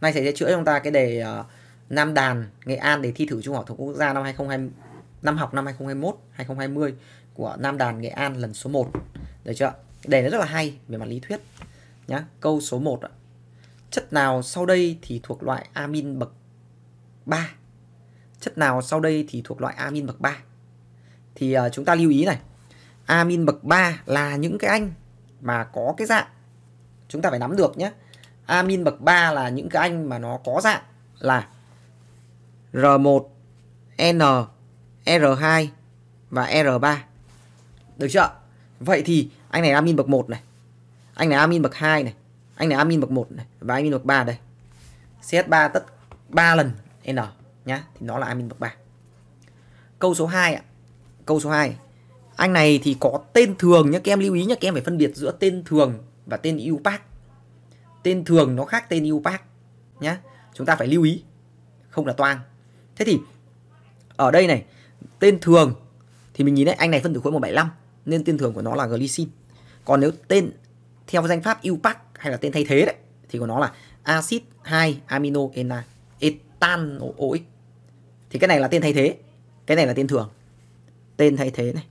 Nay sẽ chữa chúng ta cái đề uh, Nam Đàn, Nghệ An để thi thử Trung học phổ thông quốc gia năm 2020 năm học năm 2021, 2020 của Nam Đàn Nghệ An lần số 1. Được chưa? Đề nó rất là hay về mặt lý thuyết nhá. Câu số 1 ạ. Chất nào sau đây thì thuộc loại amin bậc 3? Chất nào sau đây thì thuộc loại amin bậc 3? Thì uh, chúng ta lưu ý này. Amin bậc 3 là những cái anh mà có cái dạng chúng ta phải nắm được nhé amin bậc 3 là những cái anh mà nó có dạng là R1, N, R2 và R3. Được chưa? Vậy thì anh này amin bậc 1 này, anh này amin bậc 2 này, anh này amin bậc 1 này và amin bậc 3 đây. CH3 tất 3 lần N nhá, thì nó là amin bậc 3. Câu số 2 ạ. Câu số 2. Anh này thì có tên thường nhá, các em lưu ý nhá, các em phải phân biệt giữa tên thường và tên IUPAC tên thường nó khác tên park nhá chúng ta phải lưu ý không là toang thế thì ở đây này tên thường thì mình nhìn đấy anh này phân tử khối 175 nên tên thường của nó là glycine còn nếu tên theo danh pháp UPAC hay là tên thay thế đấy thì của nó là axit 2 amino ena etanoic thì cái này là tên thay thế cái này là tên thường tên thay thế này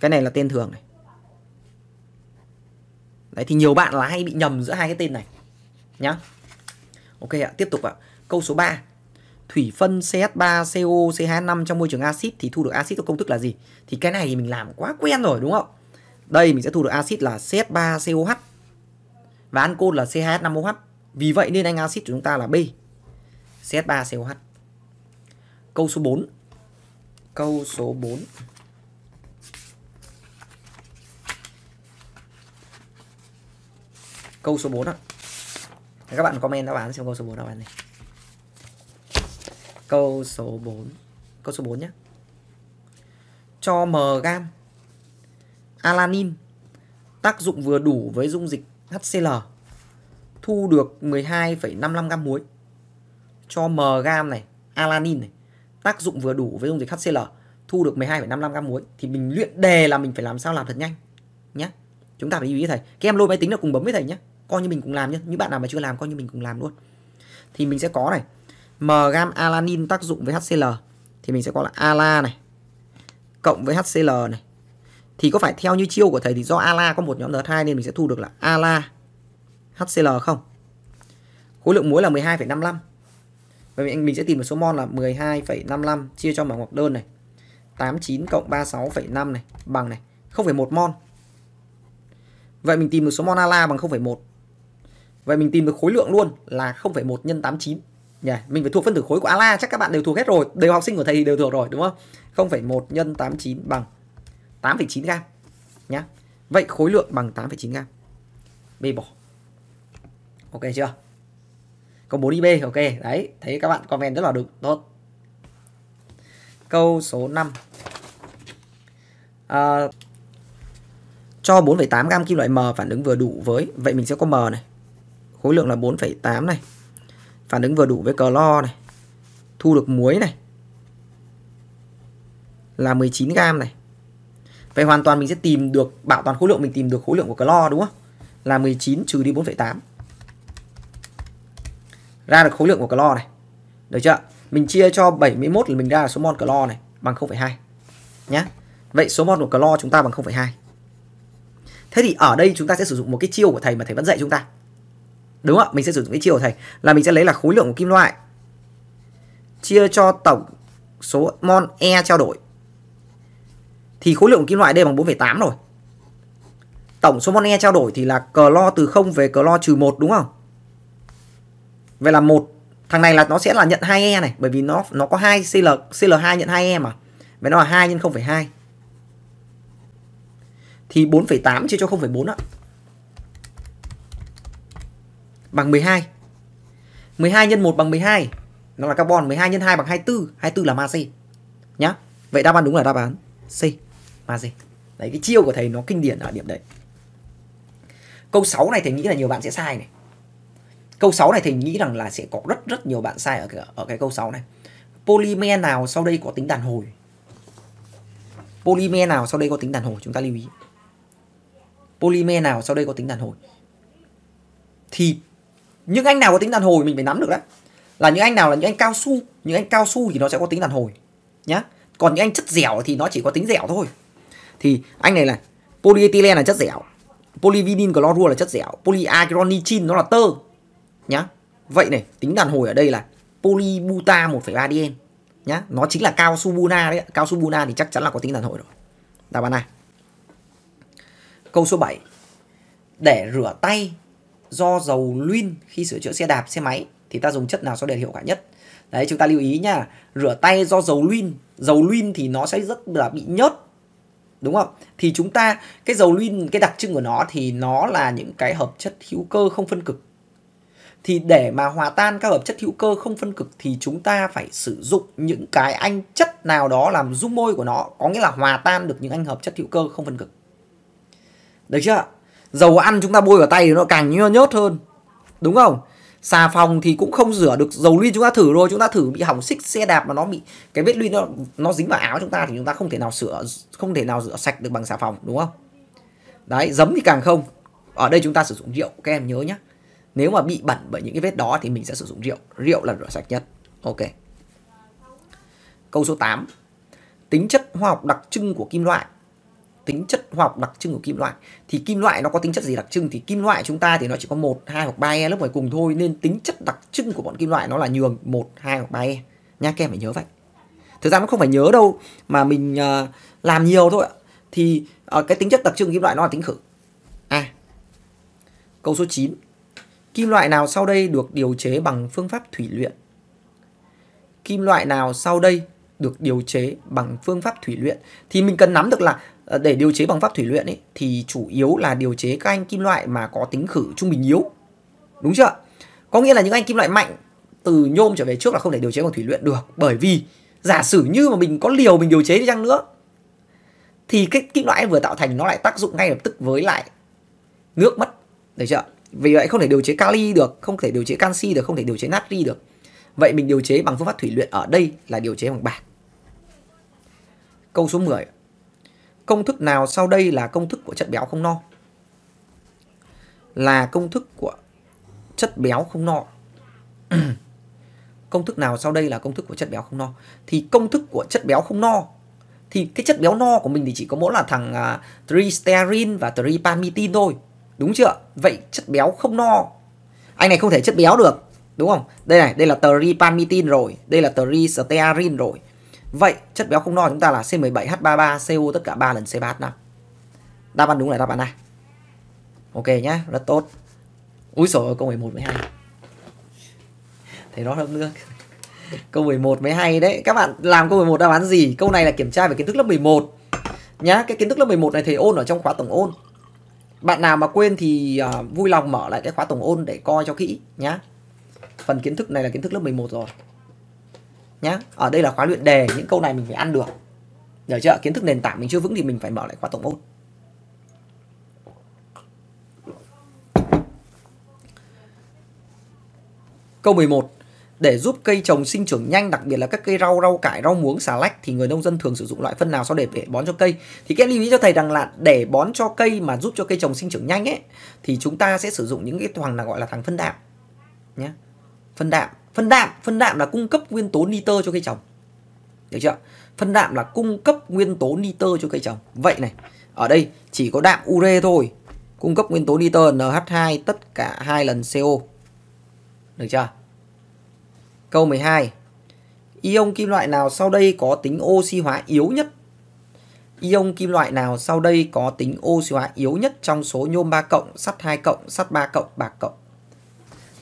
cái này là tên thường này Đấy thì nhiều bạn là hay bị nhầm giữa hai cái tên này nhá. Ok ạ, tiếp tục ạ. Câu số 3. Thủy phân CH3CO CH5 trong môi trường axit thì thu được axit có công thức là gì? Thì cái này thì mình làm quá quen rồi đúng không? Đây mình sẽ thu được axit là CH3COH và ancol là CH5OH. Vì vậy nên anh axit của chúng ta là B. CH3COH. Câu số 4. Câu số 4. câu số 4 ạ các bạn comment đáp án xem câu số 4 đáp án này câu số 4 câu số 4 nhé cho m gam alanin tác dụng vừa đủ với dung dịch HCl thu được 12,55 gam muối cho m gam này alanin này tác dụng vừa đủ với dung dịch HCl thu được 12,55 gam muối thì mình luyện đề là mình phải làm sao làm thật nhanh nhé chúng ta phải lưu ý thầy các em lôi máy tính là cùng bấm với thầy nhé coi như mình cũng làm nhé những bạn nào mà chưa làm coi như mình cũng làm luôn thì mình sẽ có này m gam alanin tác dụng với hcl thì mình sẽ có là ala này cộng với hcl này thì có phải theo như chiêu của thầy thì do ala có một nhóm n2 nên mình sẽ thu được là ala hcl không khối lượng muối là 12,55 vậy mình sẽ tìm một số mol là 12,55 chia cho mở ngoặc đơn này 89 cộng 36,5 này bằng này 0,1 mol. Vậy mình tìm được số mol ala bằng 0,1 Vậy mình tìm được khối lượng luôn là 0,1 nhân 89. Yeah, mình phải thuộc phân tử khối của ala chắc các bạn đều thuộc hết rồi, đều học sinh của thầy đều thuộc rồi đúng không? 0,1 nhân 89 bằng 8,9 gam nhá. Vậy khối lượng bằng 8,9 gam. B bỏ. Ok chưa? Câu 4 IB ok, đấy, thấy các bạn comment rất là được tốt. Câu số 5. À, cho 4,8 gam kim loại M phản ứng vừa đủ với vậy mình sẽ có M này khối lượng là 4,8 này phản ứng vừa đủ với clo này thu được muối này là 19 gam này vậy hoàn toàn mình sẽ tìm được bảo toàn khối lượng mình tìm được khối lượng của clo đúng không là 19 trừ đi 4,8 ra được khối lượng của clo này được chưa mình chia cho 71 là mình ra số mol clo này bằng 0,2 nhá vậy số mol của clo chúng ta bằng 0,2 thế thì ở đây chúng ta sẽ sử dụng một cái chiêu của thầy mà thầy vẫn dạy chúng ta đúng không ạ mình sẽ sử dụng cái chiều của thầy là mình sẽ lấy là khối lượng của kim loại chia cho tổng số mon e trao đổi thì khối lượng kim loại đây bằng 4,8 rồi tổng số mon e trao đổi thì là clo từ 0 về clo trừ 1 đúng không vậy là một thằng này là nó sẽ là nhận 2 e này bởi vì nó nó có hai cl cl2 nhận 2 e mà vậy nó là 2 nhân 0,2 thì 4,8 chia cho 0,4 ạ bằng 12. 12 nhân 1 bằng 12. Nó là carbon, 12 nhân 2 bằng 24, 24 là magie. Nhá. Vậy đáp án đúng là đáp án C, magie. Đấy cái chiêu của thầy nó kinh điển ở điểm đấy. Câu 6 này thầy nghĩ là nhiều bạn sẽ sai này. Câu 6 này thầy nghĩ rằng là sẽ có rất rất nhiều bạn sai ở cái, ở cái câu 6 này. Polymer nào sau đây có tính đàn hồi? Polymer nào sau đây có tính đàn hồi? Chúng ta lưu ý. Polymer nào sau đây có tính đàn hồi? Thì những anh nào có tính đàn hồi mình phải nắm được đấy là những anh nào là những anh cao su những anh cao su thì nó sẽ có tính đàn hồi nhá còn những anh chất dẻo thì nó chỉ có tính dẻo thôi thì anh này là polyethylene là chất dẻo polyvinyl chlorua là chất dẻo polyacyronicin nó là tơ nhá vậy này tính đàn hồi ở đây là polybuta 1,3 dn nhá nó chính là cao su buna đấy cao su buna thì chắc chắn là có tính đàn hồi rồi đáp án này câu số 7 để rửa tay do dầu luyên khi sửa chữa xe đạp, xe máy thì ta dùng chất nào cho đạt hiệu quả nhất? Đấy chúng ta lưu ý nha, rửa tay do dầu luyên, dầu luyên thì nó sẽ rất là bị nhớt đúng không? Thì chúng ta cái dầu luyên cái đặc trưng của nó thì nó là những cái hợp chất hữu cơ không phân cực. Thì để mà hòa tan các hợp chất hữu cơ không phân cực thì chúng ta phải sử dụng những cái anh chất nào đó làm dung môi của nó, có nghĩa là hòa tan được những anh hợp chất hữu cơ không phân cực. Được chưa ạ? dầu ăn chúng ta bôi vào tay thì nó càng nhơ nhớt hơn đúng không xà phòng thì cũng không rửa được dầu luyên chúng ta thử rồi chúng ta thử bị hỏng xích xe đạp mà nó bị cái vết luyên nó nó dính vào áo chúng ta thì chúng ta không thể nào sửa không thể nào rửa sạch được bằng xà phòng đúng không đấy giấm thì càng không ở đây chúng ta sử dụng rượu các em nhớ nhé nếu mà bị bẩn bởi những cái vết đó thì mình sẽ sử dụng rượu rượu là rửa sạch nhất ok câu số 8 tính chất hóa học đặc trưng của kim loại tính chất hóa học đặc trưng của kim loại thì kim loại nó có tính chất gì đặc trưng thì kim loại chúng ta thì nó chỉ có một hai hoặc ba e lớp ngoài cùng thôi nên tính chất đặc trưng của bọn kim loại nó là nhường một hai hoặc ba e nha các em phải nhớ vậy thực ra nó không phải nhớ đâu mà mình uh, làm nhiều thôi ạ thì uh, cái tính chất đặc trưng của kim loại nó là tính khử à câu số 9 kim loại nào sau đây được điều chế bằng phương pháp thủy luyện kim loại nào sau đây được điều chế bằng phương pháp thủy luyện thì mình cần nắm được là Ờ, để điều chế bằng pháp thủy luyện ấy, thì chủ yếu là điều chế các anh kim loại mà có tính khử trung bình yếu đúng chưa có nghĩa là những anh kim loại mạnh từ nhôm trở về trước là không thể điều chế bằng thủy luyện được bởi vì giả sử như mà mình có liều mình điều chế đi chăng nữa thì cái kim loại vừa tạo thành nó lại tác dụng ngay lập tức với lại nước mất đấy chưa vì vậy không thể điều chế kali được không thể điều chế canxi được không thể điều chế natri được vậy mình điều chế bằng phương pháp thủy luyện ở đây là điều chế bằng bạc câu số 10 Công thức nào sau đây là công thức của chất béo không no? Là công thức của chất béo không no. công thức nào sau đây là công thức của chất béo không no? Thì công thức của chất béo không no thì cái chất béo no của mình thì chỉ có mỗi là thằng uh, tristerin và tripamitin thôi. Đúng chưa? Vậy chất béo không no. Anh này không thể chất béo được, đúng không? Đây này, đây là tripamitin rồi, đây là tristerin rồi. Vậy chất béo không no chúng ta là C17H33CO tất cả 3 lần C3H5. Đáp án đúng là đáp án A. Ok nhá, rất tốt. Úi sổ câu 11 12. Thế đó hâm nước. Câu 11 mới hay đấy. Các bạn làm câu 11 đáp án gì? Câu này là kiểm tra về kiến thức lớp 11. Nhá, cái kiến thức lớp 11 này thầy ôn ở trong khóa tổng ôn. Bạn nào mà quên thì uh, vui lòng mở lại cái khóa tổng ôn để coi cho kỹ nhá. Phần kiến thức này là kiến thức lớp 11 rồi nhá ở đây là khóa luyện đề những câu này mình phải ăn được được chưa kiến thức nền tảng mình chưa vững thì mình phải mở lại khóa tổng ôn câu 11 để giúp cây trồng sinh trưởng nhanh đặc biệt là các cây rau rau cải rau muống xà lách thì người nông dân thường sử dụng loại phân nào sau để, để bón cho cây thì các lưu ý cho thầy rằng là để bón cho cây mà giúp cho cây trồng sinh trưởng nhanh ấy thì chúng ta sẽ sử dụng những cái thằng là gọi là thằng phân đạm nhé phân đạm phân đạm phân đạm là cung cấp nguyên tố nitơ cho cây trồng được chưa phân đạm là cung cấp nguyên tố nitơ cho cây trồng vậy này ở đây chỉ có đạm ure thôi cung cấp nguyên tố nitơ NH2 tất cả hai lần CO được chưa câu 12 ion kim loại nào sau đây có tính oxy hóa yếu nhất ion kim loại nào sau đây có tính oxy hóa yếu nhất trong số nhôm 3 cộng, sắt 2 cộng, sắt 3 cộng, bạc cộng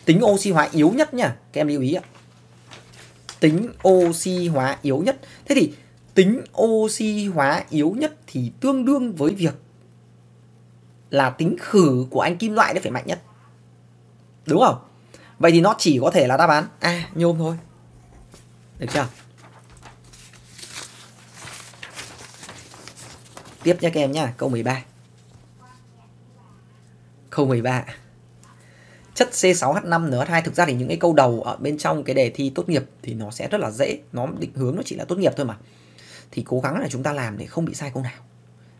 tính oxy hóa yếu nhất nha các em lưu ý ạ tính oxy hóa yếu nhất thế thì tính oxy hóa yếu nhất thì tương đương với việc là tính khử của anh kim loại đấy phải mạnh nhất đúng không vậy thì nó chỉ có thể là đáp án a à, nhôm thôi được chưa tiếp nha các em nha câu 13 câu 13 chất C6H5N2 thực ra thì những cái câu đầu ở bên trong cái đề thi tốt nghiệp thì nó sẽ rất là dễ nó định hướng nó chỉ là tốt nghiệp thôi mà thì cố gắng là chúng ta làm để không bị sai câu nào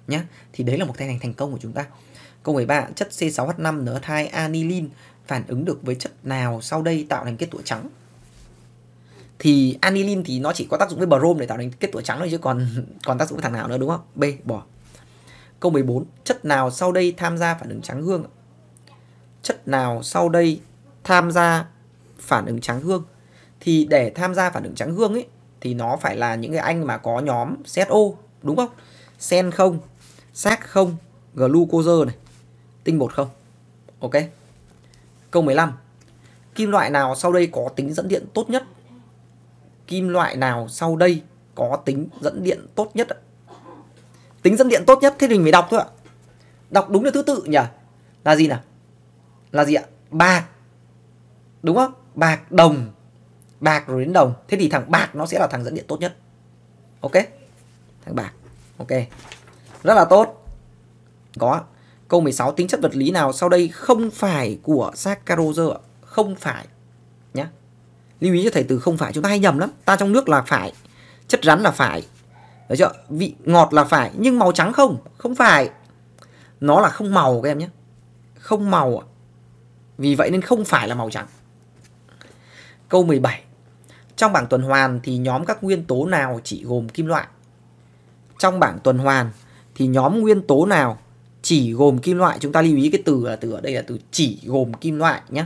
nhé thì đấy là một thành thành công của chúng ta câu 13 chất C6H5N2 anilin phản ứng được với chất nào sau đây tạo thành kết tủa trắng thì anilin thì nó chỉ có tác dụng với brom để tạo thành kết tủa trắng thôi chứ còn còn tác dụng với thằng nào nữa đúng không B bỏ câu 14 chất nào sau đây tham gia phản ứng trắng gương chất nào sau đây tham gia phản ứng trắng gương thì để tham gia phản ứng trắng gương ấy thì nó phải là những cái anh mà có nhóm ZO đúng không? Sen không, xác không, glucose này, tinh bột không. Ok. Câu 15. Kim loại nào sau đây có tính dẫn điện tốt nhất? Kim loại nào sau đây có tính dẫn điện tốt nhất? Tính dẫn điện tốt nhất thế mình phải đọc thôi ạ. Đọc đúng là thứ tự nhỉ? Là gì nào? là gì ạ? Bạc. Đúng không? Bạc đồng. Bạc rồi đến đồng. Thế thì thằng bạc nó sẽ là thằng dẫn điện tốt nhất. Ok. Thằng bạc. Ok. Rất là tốt. Có. Câu 16 tính chất vật lý nào sau đây không phải của saccharose ạ? Không phải. Nhá. Lưu ý cho thầy từ không phải chúng ta hay nhầm lắm. Ta trong nước là phải, chất rắn là phải. Đấy chưa? Vị ngọt là phải nhưng màu trắng không? Không phải. Nó là không màu các em nhé. Không màu ạ. Vì vậy nên không phải là màu trắng. Câu 17. Trong bảng tuần hoàn thì nhóm các nguyên tố nào chỉ gồm kim loại? Trong bảng tuần hoàn thì nhóm nguyên tố nào chỉ gồm kim loại? Chúng ta lưu ý cái từ là từ ở đây là từ chỉ gồm kim loại nhé.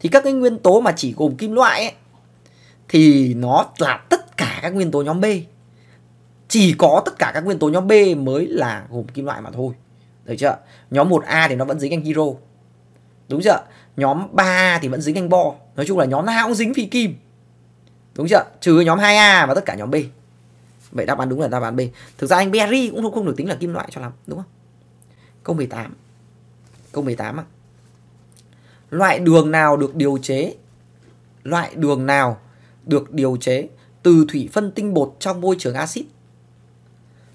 Thì các cái nguyên tố mà chỉ gồm kim loại ấy, thì nó là tất cả các nguyên tố nhóm B. Chỉ có tất cả các nguyên tố nhóm B mới là gồm kim loại mà thôi. Được chưa? Nhóm 1A thì nó vẫn dính anh hiro đúng chưa nhóm 3 thì vẫn dính anh bo nói chung là nhóm nào cũng dính phi kim đúng chưa trừ nhóm 2A và tất cả nhóm B vậy đáp án đúng là đáp án B thực ra anh Berry cũng không được tính là kim loại cho lắm đúng không câu 18 câu 18 ạ à. loại đường nào được điều chế loại đường nào được điều chế từ thủy phân tinh bột trong môi trường axit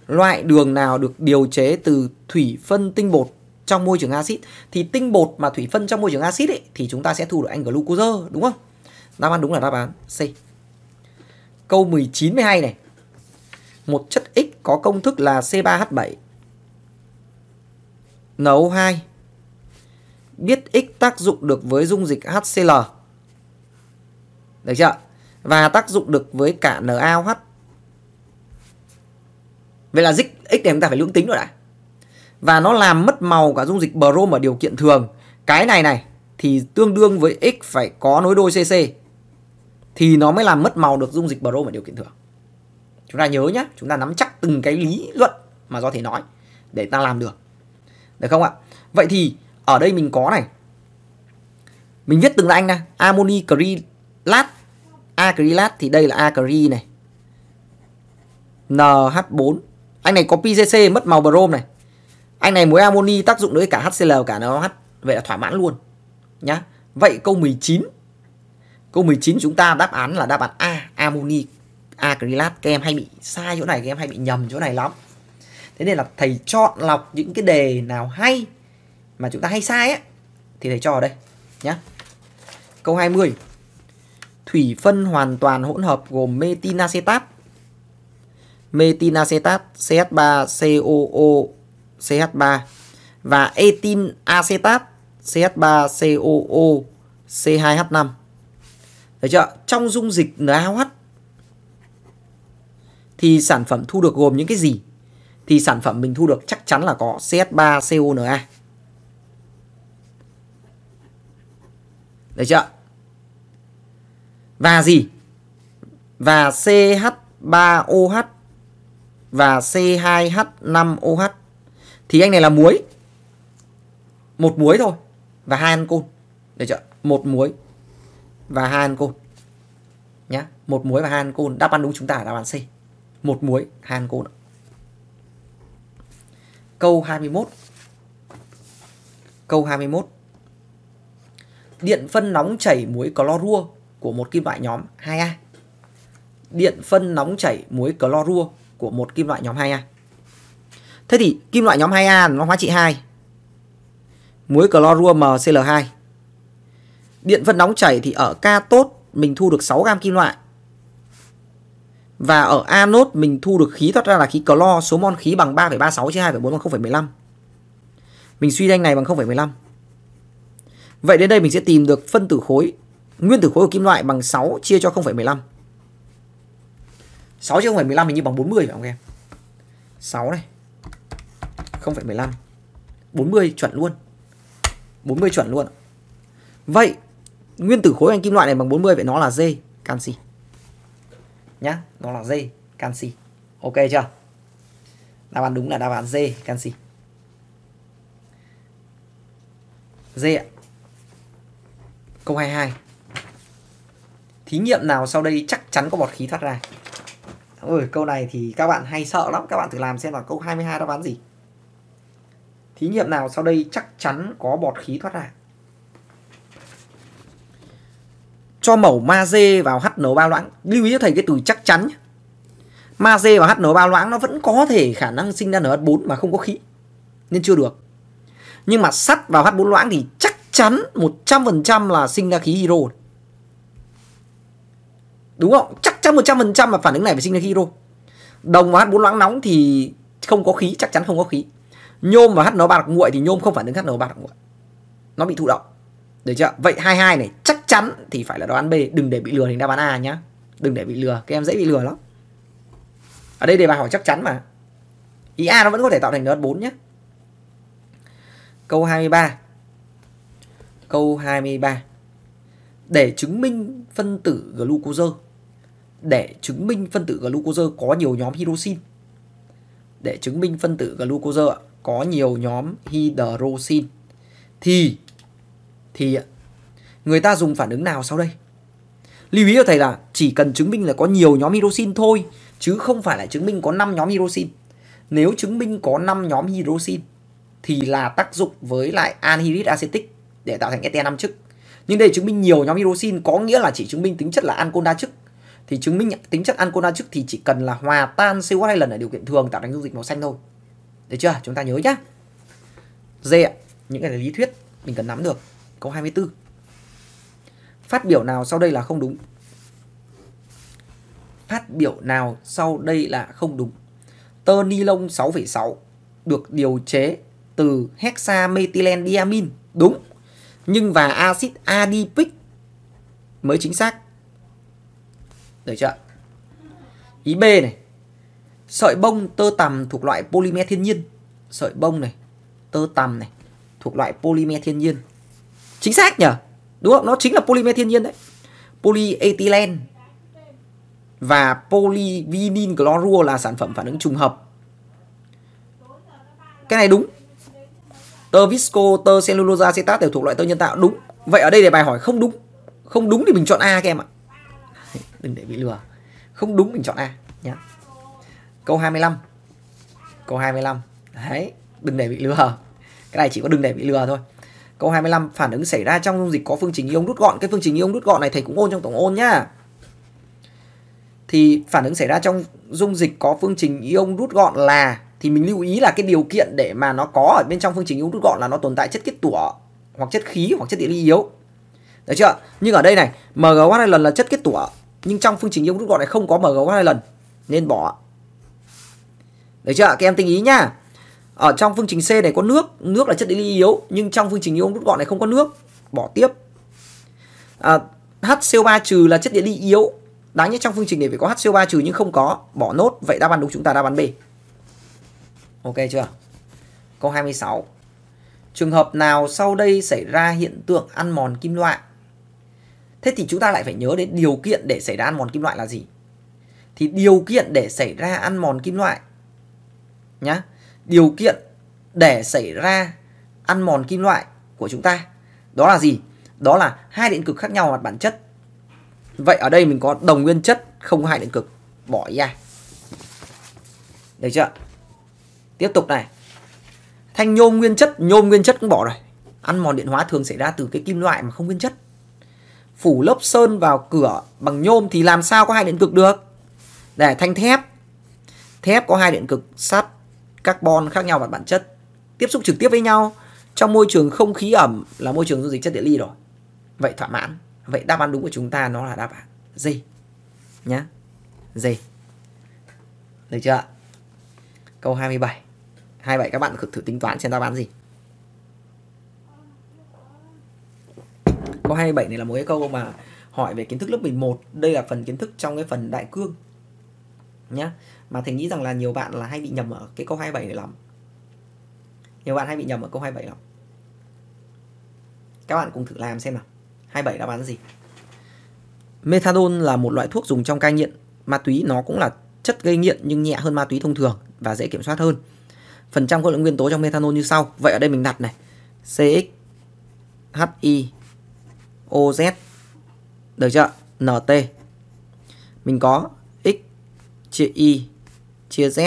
loại đường nào được điều chế từ thủy phân tinh bột trong môi trường axit thì tinh bột mà thủy phân trong môi trường axit thì chúng ta sẽ thu được anh glucose đúng không? Đáp án đúng là đáp án C. Câu 19 12 này. Một chất X có công thức là C3H7 NO2 biết X tác dụng được với dung dịch HCl. Được chưa? Và tác dụng được với cả NaOH. Vậy là dịch X này chúng ta phải lưỡng tính rồi đã và nó làm mất màu cả dung dịch brom ở điều kiện thường. Cái này này thì tương đương với x phải có nối đôi cc thì nó mới làm mất màu được dung dịch brom ở điều kiện thường. Chúng ta nhớ nhá, chúng ta nắm chắc từng cái lý luận mà do thể nói để ta làm được. Được không ạ? Vậy thì ở đây mình có này. Mình viết từng là anh nè, amoni crilat, acrilat thì đây là acry này. NH4. Anh này có PCC mất màu brom này. Anh này muối amoni tác dụng với cả HCl cả NaOH, vậy là thỏa mãn luôn nhá. Vậy câu 19. Câu 19 chúng ta đáp án là đáp án A, amoni acrylat. Các em hay bị sai chỗ này, các em hay bị nhầm chỗ này lắm. Thế nên là thầy chọn lọc những cái đề nào hay mà chúng ta hay sai ấy thì thầy cho ở đây nhá. Câu 20. Thủy phân hoàn toàn hỗn hợp gồm metinacetat, metinacetat CH3COO CH3 và etin acetat CH3COO C2H5. Được chưa? Trong dung dịch NaOH thì sản phẩm thu được gồm những cái gì? Thì sản phẩm mình thu được chắc chắn là có CH3CONA. Được chưa? Và gì? Và CH3OH và C2H5OH thì anh này là muối một muối thôi và hai ancol được chưa một muối và hai ancol nhá một muối và hai ancol đáp án đúng chúng ta là đáp án C một muối hai ancol câu 21 câu 21 điện phân nóng chảy muối clorua của một kim loại nhóm 2A điện phân nóng chảy muối clorua của một kim loại nhóm 2A Thế thì kim loại nhóm 2A nó hóa trị 2. Muối clorua MCl2. Điện phân nóng chảy thì ở K tốt mình thu được 6 gam kim loại. Và ở anốt mình thu được khí thoát ra là khí clo, số mol khí bằng 3,36 chia 2,4 bằng 0,15. Mình suy nhanh này bằng 0,15. Vậy đến đây mình sẽ tìm được phân tử khối, nguyên tử khối của kim loại bằng 6 chia cho 0,15. 6 chia 0,15 mình như bằng 40 phải không em? 6 này 0,75 40 chuẩn luôn 40 chuẩn luôn Vậy Nguyên tử khối anh kim loại này bằng 40 Vậy nó là D Canxi Nhá Nó là D Canxi Ok chưa Đáp án đúng là đáp án D Canxi D ạ Câu 22 Thí nghiệm nào sau đây chắc chắn có bọt khí thoát ra Ôi câu này thì các bạn hay sợ lắm Các bạn thử làm xem là câu 22 đáp án gì Thí nghiệm nào sau đây chắc chắn có bọt khí thoát ra. Cho mẩu magie vào HNO3 loãng. Lưu ý cho thầy cái từ chắc chắn. Magie và HNO3 loãng nó vẫn có thể khả năng sinh ra NH4 mà không có khí. Nên chưa được. Nhưng mà sắt vào H4 loãng thì chắc chắn 100% là sinh ra khí hydro. Đúng không? Chắc chắn 100% là phản ứng này phải sinh ra khí hydro. Đồng và H4 loãng nóng thì không có khí, chắc chắn không có khí nhôm và hno nó đặc nguội thì nhôm không phản ứng hno nó đặc nguội. Nó bị thụ động. Được chưa? Vậy 22 này chắc chắn thì phải là đáp án B, đừng để bị lừa thành đáp án A nhá. Đừng để bị lừa, các em dễ bị lừa lắm. Ở đây đề bài hỏi chắc chắn mà. Ý A nó vẫn có thể tạo thành N4 nhé. Câu 23. Câu 23. Để chứng minh phân tử glucose để chứng minh phân tử glucose có nhiều nhóm hydroxin. Để chứng minh phân tử glucose có nhiều nhóm hydroxin thì thì người ta dùng phản ứng nào sau đây? Lưu ý cho thầy là chỉ cần chứng minh là có nhiều nhóm hydroxin thôi chứ không phải là chứng minh có 5 nhóm hydroxin. Nếu chứng minh có 5 nhóm hydroxin thì là tác dụng với lại anhydrid acetic để tạo thành ete 5 chức. Nhưng để chứng minh nhiều nhóm hydroxin có nghĩa là chỉ chứng minh tính chất là ancol đa chức. Thì chứng minh tính chất ancol đa chức thì chỉ cần là hòa tan CO2 lần ở điều kiện thường tạo thành dung dịch màu xanh thôi. Được chưa? Chúng ta nhớ nhá. D ạ, những cái lý thuyết mình cần nắm được. Câu 24. Phát biểu nào sau đây là không đúng? Phát biểu nào sau đây là không đúng? Tơ ni lông 6,6 được điều chế từ hexamethyldiamin. Đúng. Nhưng và axit adipic mới chính xác. Được chưa? Ý B này, Sợi bông tơ tằm thuộc loại polymer thiên nhiên. Sợi bông này, tơ tằm này thuộc loại polymer thiên nhiên. Chính xác nhỉ? Đúng không? Nó chính là polymer thiên nhiên đấy. Polyethylene và polyvinyl chlorua là sản phẩm phản ứng trùng hợp. Cái này đúng. Tơ visco, tơ cellulose acetat đều thuộc loại tơ nhân tạo đúng. Vậy ở đây để bài hỏi không đúng. Không đúng thì mình chọn A các em ạ. Đừng để bị lừa. Không đúng mình chọn A nhé. Câu 25. Câu 25. Đấy, đừng để bị lừa. Cái này chỉ có đừng để bị lừa thôi. Câu 25 phản ứng xảy ra trong dung dịch có phương trình ion rút gọn. Cái phương trình ion rút gọn này thầy cũng ôn trong tổng ôn nhá. Thì phản ứng xảy ra trong dung dịch có phương trình ion rút gọn là thì mình lưu ý là cái điều kiện để mà nó có ở bên trong phương trình ion rút gọn là nó tồn tại chất kết tủa hoặc chất khí hoặc chất địa lý yếu. Được chưa? Nhưng ở đây này, MgO2 lần là chất kết tủa nhưng trong phương trình ion rút gọn này không có MgO2 lần nên bỏ đấy chưa? Các em tinh ý nhá. Ở trong phương trình C này có nước, nước là chất địa lý yếu, nhưng trong phương trình ion rút gọn này không có nước. Bỏ tiếp. À, HCO3 trừ là chất điện lý yếu. Đáng nhẽ trong phương trình này phải có HCO3 trừ nhưng không có. Bỏ nốt. Vậy đáp án đúng chúng ta đáp án B. Ok chưa? Câu 26. Trường hợp nào sau đây xảy ra hiện tượng ăn mòn kim loại? Thế thì chúng ta lại phải nhớ đến điều kiện để xảy ra ăn mòn kim loại là gì? Thì điều kiện để xảy ra ăn mòn kim loại nhá điều kiện để xảy ra ăn mòn kim loại của chúng ta đó là gì đó là hai điện cực khác nhau mặt bản chất vậy ở đây mình có đồng nguyên chất không hai điện cực bỏ ra được chưa tiếp tục này thanh nhôm nguyên chất nhôm nguyên chất cũng bỏ rồi ăn mòn điện hóa thường xảy ra từ cái kim loại mà không nguyên chất phủ lớp sơn vào cửa bằng nhôm thì làm sao có hai điện cực được để thanh thép thép có hai điện cực sắt carbon khác nhau mặt bản chất tiếp xúc trực tiếp với nhau trong môi trường không khí ẩm là môi trường dung dịch chất địa ly rồi vậy thỏa mãn vậy đáp án đúng của chúng ta nó là đáp án D nhá D được chưa câu 27 27 các bạn thử, thử tính toán xem đáp án gì câu 27 này là một cái câu mà hỏi về kiến thức lớp 11 đây là phần kiến thức trong cái phần đại cương nhá mà thành nghĩ rằng là nhiều bạn là hay bị nhầm ở cái câu 27 này lắm nhiều bạn hay bị nhầm ở câu 27 lắm các bạn cùng thử làm xem nào 27 đáp án gì methadone là một loại thuốc dùng trong cai nghiện ma túy nó cũng là chất gây nghiện nhưng nhẹ hơn ma túy thông thường và dễ kiểm soát hơn phần trăm khối lượng nguyên tố trong methanol như sau vậy ở đây mình đặt này CX HI OZ được chưa NT mình có X chia Y chia Z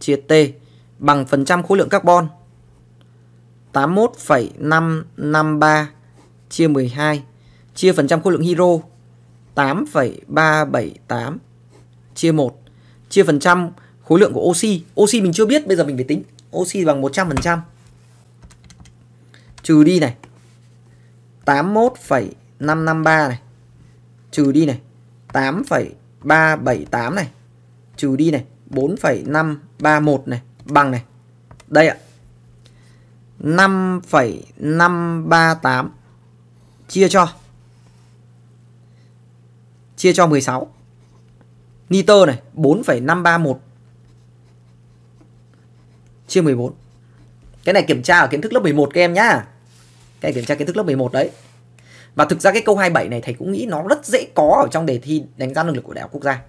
chia T bằng phần trăm khối lượng carbon 81,553 chia 12 chia phần trăm khối lượng hydro 8,378 chia 1 chia phần trăm khối lượng của oxy. Oxy mình chưa biết, bây giờ mình phải tính. Oxy bằng 100%. Trừ đi này. 81,553 này. Trừ đi này. 8,378 này. Trừ đi này. 4,531 này bằng này. Đây ạ. 5,538 chia cho chia cho 16. Niter này 4,531 chia 14. Cái này kiểm tra ở kiến thức lớp 11 các em nhá. Cái này kiểm tra kiến thức lớp 11 đấy. Và thực ra cái câu 27 này thầy cũng nghĩ nó rất dễ có ở trong đề thi đánh giá năng lực của Đại học Quốc gia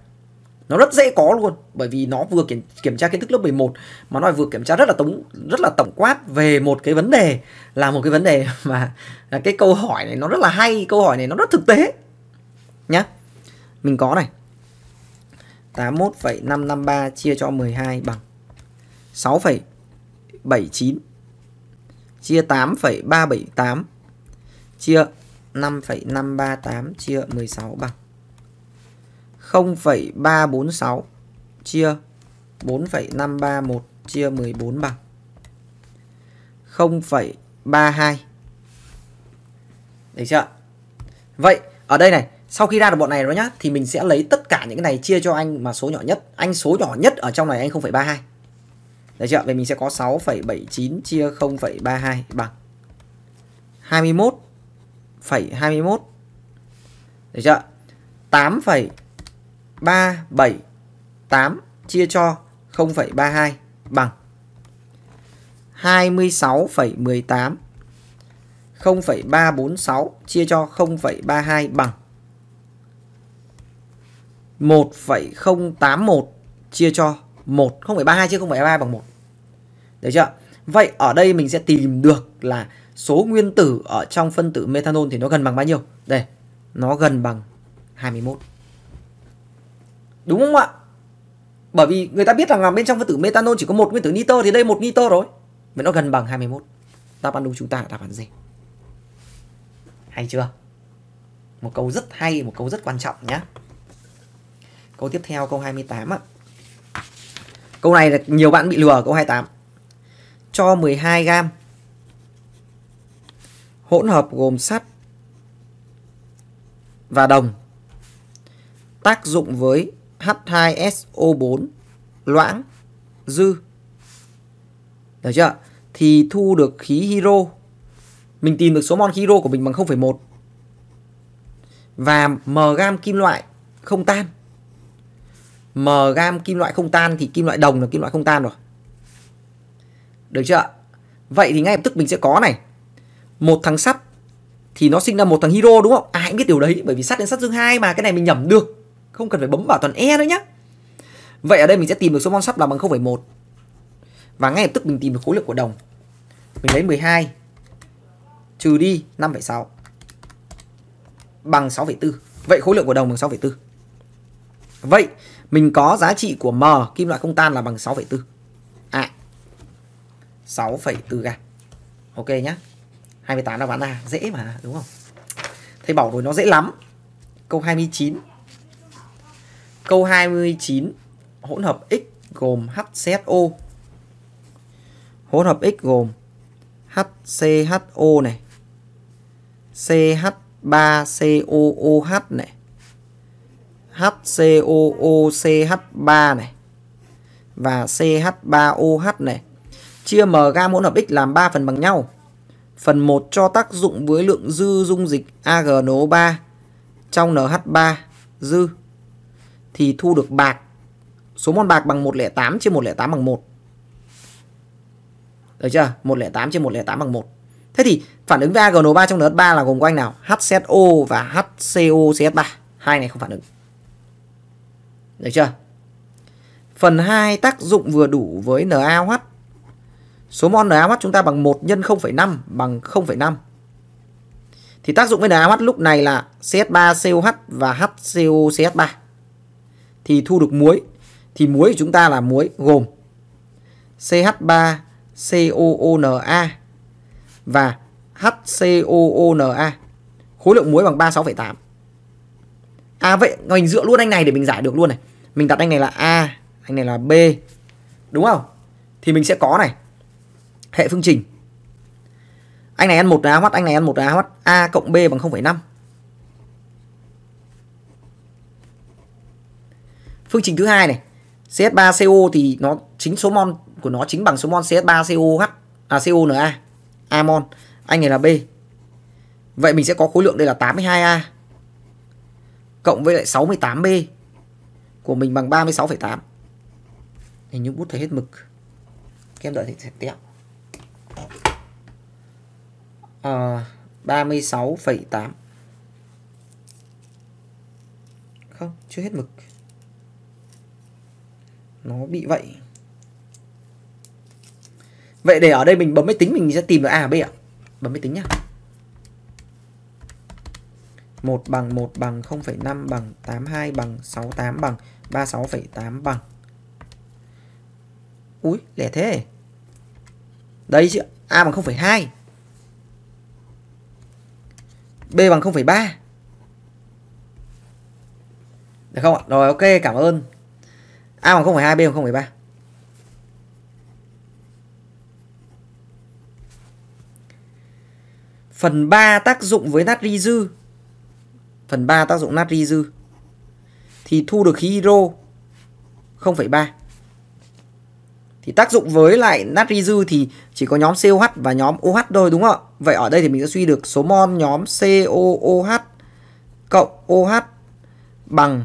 nó rất dễ có luôn bởi vì nó vừa kiểm, kiểm tra kiến thức lớp 11 mà nó vừa kiểm tra rất là tổng rất là tổng quát về một cái vấn đề là một cái vấn đề mà là cái câu hỏi này nó rất là hay câu hỏi này nó rất thực tế nhá mình có này 81,553 chia cho 12 bằng 6,79 chia 8,378 chia 5,538 chia 16 bằng 0,346 chia 4,531 chia 14 bằng 0,32. Đấy chưa? Vậy ở đây này, sau khi ra được bọn này rồi nhá thì mình sẽ lấy tất cả những cái này chia cho anh mà số nhỏ nhất. Anh số nhỏ nhất ở trong này anh 0,32. Đấy chưa? Vậy mình sẽ có 6,79 chia 0,32 bằng 21,21. Đấy Được chưa? 8, 378 chia cho 0,32 bằng 26,18 0,346 chia cho 0,32 bằng 1,081 chia cho 1 0,32 chia 0,33 bằng 1 Được chưa? Vậy ở đây mình sẽ tìm được là số nguyên tử ở trong phân tử methanol thì nó gần bằng bao nhiêu? Đây, nó gần bằng 21 Đúng không ạ? Bởi vì người ta biết rằng là bên trong phân tử metanol chỉ có một nguyên tử nitơ thì đây một nitơ rồi. Vậy nó gần bằng 21. Đáp án đúng chúng ta là đáp án gì? Hay chưa? Một câu rất hay, một câu rất quan trọng nhé. Câu tiếp theo câu 28 ạ. Câu này là nhiều bạn bị lừa câu 28. Cho 12 gam hỗn hợp gồm sắt và đồng tác dụng với H2SO4 loãng dư. Được chưa? Thì thu được khí hiro. Mình tìm được số mol khí hiro của mình bằng 0,1. Và m gam kim loại không tan. M gam kim loại không tan thì kim loại đồng là kim loại không tan rồi. Được chưa? Vậy thì ngay lập tức mình sẽ có này. Một thằng sắt thì nó sinh ra một thằng hiro đúng không? Ai cũng biết điều đấy bởi vì sắt đến sắt dương hai mà cái này mình nhẩm được. Không cần phải bấm bảo toàn E nữa nhá Vậy ở đây mình sẽ tìm được số mol sắp là bằng 0,1 Và ngay lập tức mình tìm được khối lượng của đồng Mình lấy 12 Trừ đi 5,6 Bằng 6,4 Vậy khối lượng của đồng bằng 6,4 Vậy mình có giá trị của M kim loại không tan là bằng 6,4 À 6,4 gam Ok nhá 28 đáp án A Dễ mà đúng không Thầy bảo rồi nó dễ lắm Câu 29 Câu 29 hỗn hợp X gồm HCHO. Hỗn hợp X gồm HCHO này, CH3COOH này, HCOOCH3 này và CH3OH này. Chia M gam hỗn hợp X làm 3 phần bằng nhau. Phần 1 cho tác dụng với lượng dư dung dịch AgNO3 trong NH3 dư thì thu được bạc. Số môn bạc bằng 108 chia 108 bằng 1. Được chưa? 108 chia 108 bằng 1. Thế thì phản ứng với AgNO3 trong NH3 là gồm có anh nào? HZO và HCOCS 3 Hai này không phản ứng. Được chưa? Phần 2 tác dụng vừa đủ với NaOH. Số mol NaOH chúng ta bằng 1 nhân 0,5 bằng 0,5. Thì tác dụng với NaOH lúc này là CS 3 coh và HCOCS 3 thì thu được muối. Thì muối của chúng ta là muối gồm CH3COONA và HCOONA. Khối lượng muối bằng 36,8. À vậy mình dựa luôn anh này để mình giải được luôn này. Mình đặt anh này là A, anh này là B. Đúng không? Thì mình sẽ có này. Hệ phương trình. Anh này ăn 1 AH, anh này ăn 1 AH, A cộng B bằng 0,5. phương trình thứ hai này CH3CO thì nó chính số mol của nó chính bằng số mol CH3COH à CONa amon anh này là B vậy mình sẽ có khối lượng đây là 82A cộng với lại 68B của mình bằng 36,8 hình như bút thấy hết mực kem đợi thì sẽ tẹo à, 36,8 không chưa hết mực nó bị vậy vậy để ở đây mình bấm máy tính mình sẽ tìm được a b ạ bấm máy tính nhá một bằng một bằng không phẩy năm bằng tám hai bằng sáu tám bằng ba sáu phẩy tám bằng ui lẻ thế Đây chứ, A bằng không phẩy hai B bằng không phẩy ba Được không ạ? Rồi ok, cảm ơn A bằng 0,2 B bằng 0,3. Phần 3 tác dụng với natri dư. Phần 3 tác dụng natri dư thì thu được khí hydro 0,3. Thì tác dụng với lại natri dư thì chỉ có nhóm COH và nhóm OH thôi đúng không ạ? Vậy ở đây thì mình sẽ suy được số mol nhóm COOH cộng OH bằng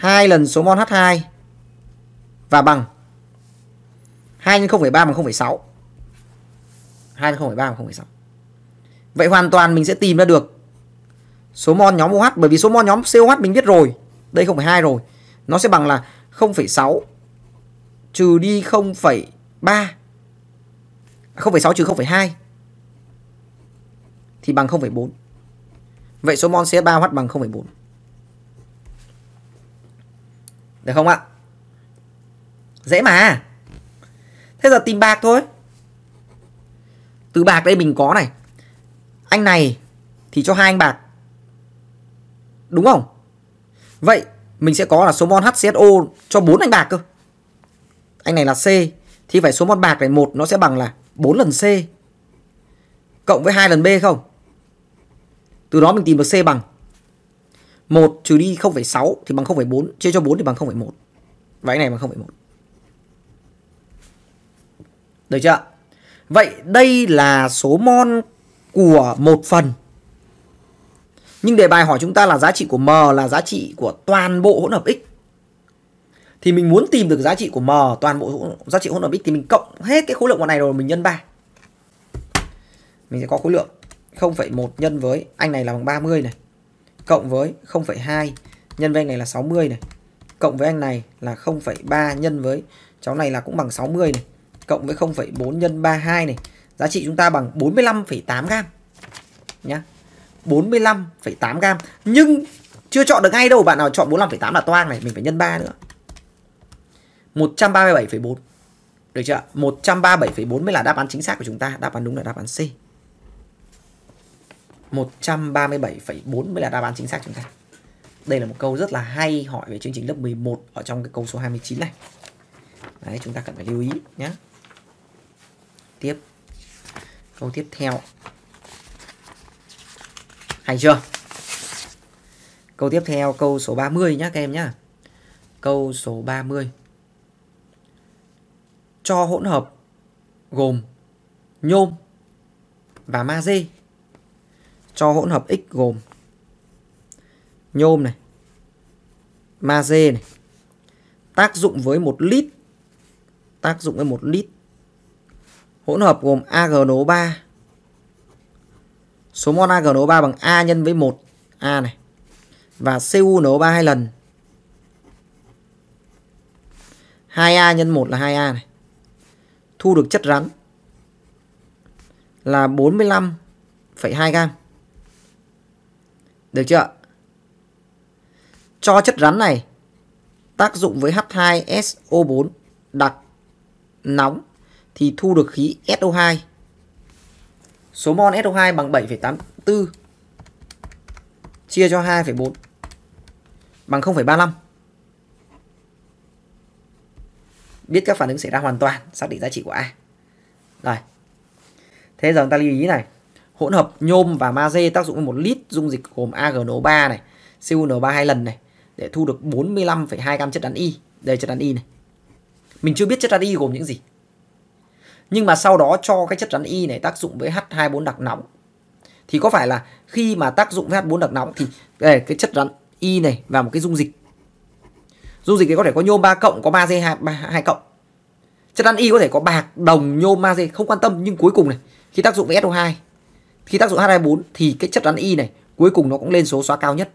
2 lần số mol H2 và bằng 2 nhân 0,3 bằng 0,6. 2 nhân 0,3 bằng 0,6. Vậy hoàn toàn mình sẽ tìm ra được số mol nhóm OH bởi vì số mol nhóm COH mình biết rồi. Đây 0,2 rồi. Nó sẽ bằng là 0,6 trừ đi 0,3. 0,6 trừ 0,2 thì bằng 0,4. Vậy số mol CH3OH bằng 0,4. Được không ạ? Dễ mà. Thế giờ tìm bạc thôi. Từ bạc đây mình có này. Anh này thì cho hai anh bạc. Đúng không? Vậy mình sẽ có là số mon HCSO cho bốn anh bạc cơ. Anh này là C thì phải số mon bạc này một nó sẽ bằng là 4 lần C cộng với hai lần B không? Từ đó mình tìm được C bằng 1 trừ đi 0,6 thì bằng 0,4, chia cho 4 thì bằng 0,1. Và cái này bằng 0,1. Được chưa? Vậy đây là số mol của một phần. Nhưng đề bài hỏi chúng ta là giá trị của m là giá trị của toàn bộ hỗn hợp x. Thì mình muốn tìm được giá trị của m toàn bộ giá trị hỗn hợp x thì mình cộng hết cái khối lượng bọn này rồi mình nhân 3. Mình sẽ có khối lượng 0,1 nhân với anh này là bằng 30 này cộng với 0,2 nhân với anh này là 60 này cộng với anh này là 0,3 nhân với cháu này là cũng bằng 60 này cộng với 0,4 nhân 32 này giá trị chúng ta bằng 45,8 gam nhá 45,8 gam nhưng chưa chọn được ngay đâu bạn nào chọn 45,8 là toang này mình phải nhân 3 nữa 137,4 được chưa 137,4 mới là đáp án chính xác của chúng ta đáp án đúng là đáp án C mới là đáp án chính xác chúng ta. Đây là một câu rất là hay hỏi về chương trình lớp 11 ở trong cái câu số 29 này. Đấy, chúng ta cần phải lưu ý nhé. Tiếp. Câu tiếp theo. Hay chưa? Câu tiếp theo câu số 30 nhé các em nhá. Câu số 30. Cho hỗn hợp gồm nhôm và magie cho hỗn hợp X gồm nhôm này, magie này, tác dụng với một lít, tác dụng với một lít. Hỗn hợp gồm AgNO3. Số mol AgNO3 bằng A nhân với 1 A này và CuNO3 hai lần. 2A nhân 1 là 2A này. Thu được chất rắn là 45,2 gam. Được chưa? Cho chất rắn này tác dụng với H2SO4 đặc nóng thì thu được khí SO2. Số mol SO2 bằng 7,84 chia cho 2,4 bằng 0,35. Biết các phản ứng xảy ra hoàn toàn, xác định giá trị của A. Rồi. Thế giờ chúng ta lưu ý này hỗn hợp nhôm và magie tác dụng với một lít dung dịch gồm AgNO3 này, CuN3 hai lần này để thu được 45,2 gam chất rắn y. Đây chất rắn y này. Mình chưa biết chất rắn y gồm những gì. Nhưng mà sau đó cho cái chất rắn y này tác dụng với H24 đặc nóng thì có phải là khi mà tác dụng với H4 đặc nóng thì đây, cái chất rắn y này và một cái dung dịch dung dịch thì có thể có nhôm 3 cộng có magie 2, 3, 2 cộng chất rắn y có thể có bạc đồng nhôm magie không quan tâm nhưng cuối cùng này khi tác dụng với SO2 khi tác dụng H24 thì cái chất rắn Y này cuối cùng nó cũng lên số xóa cao nhất.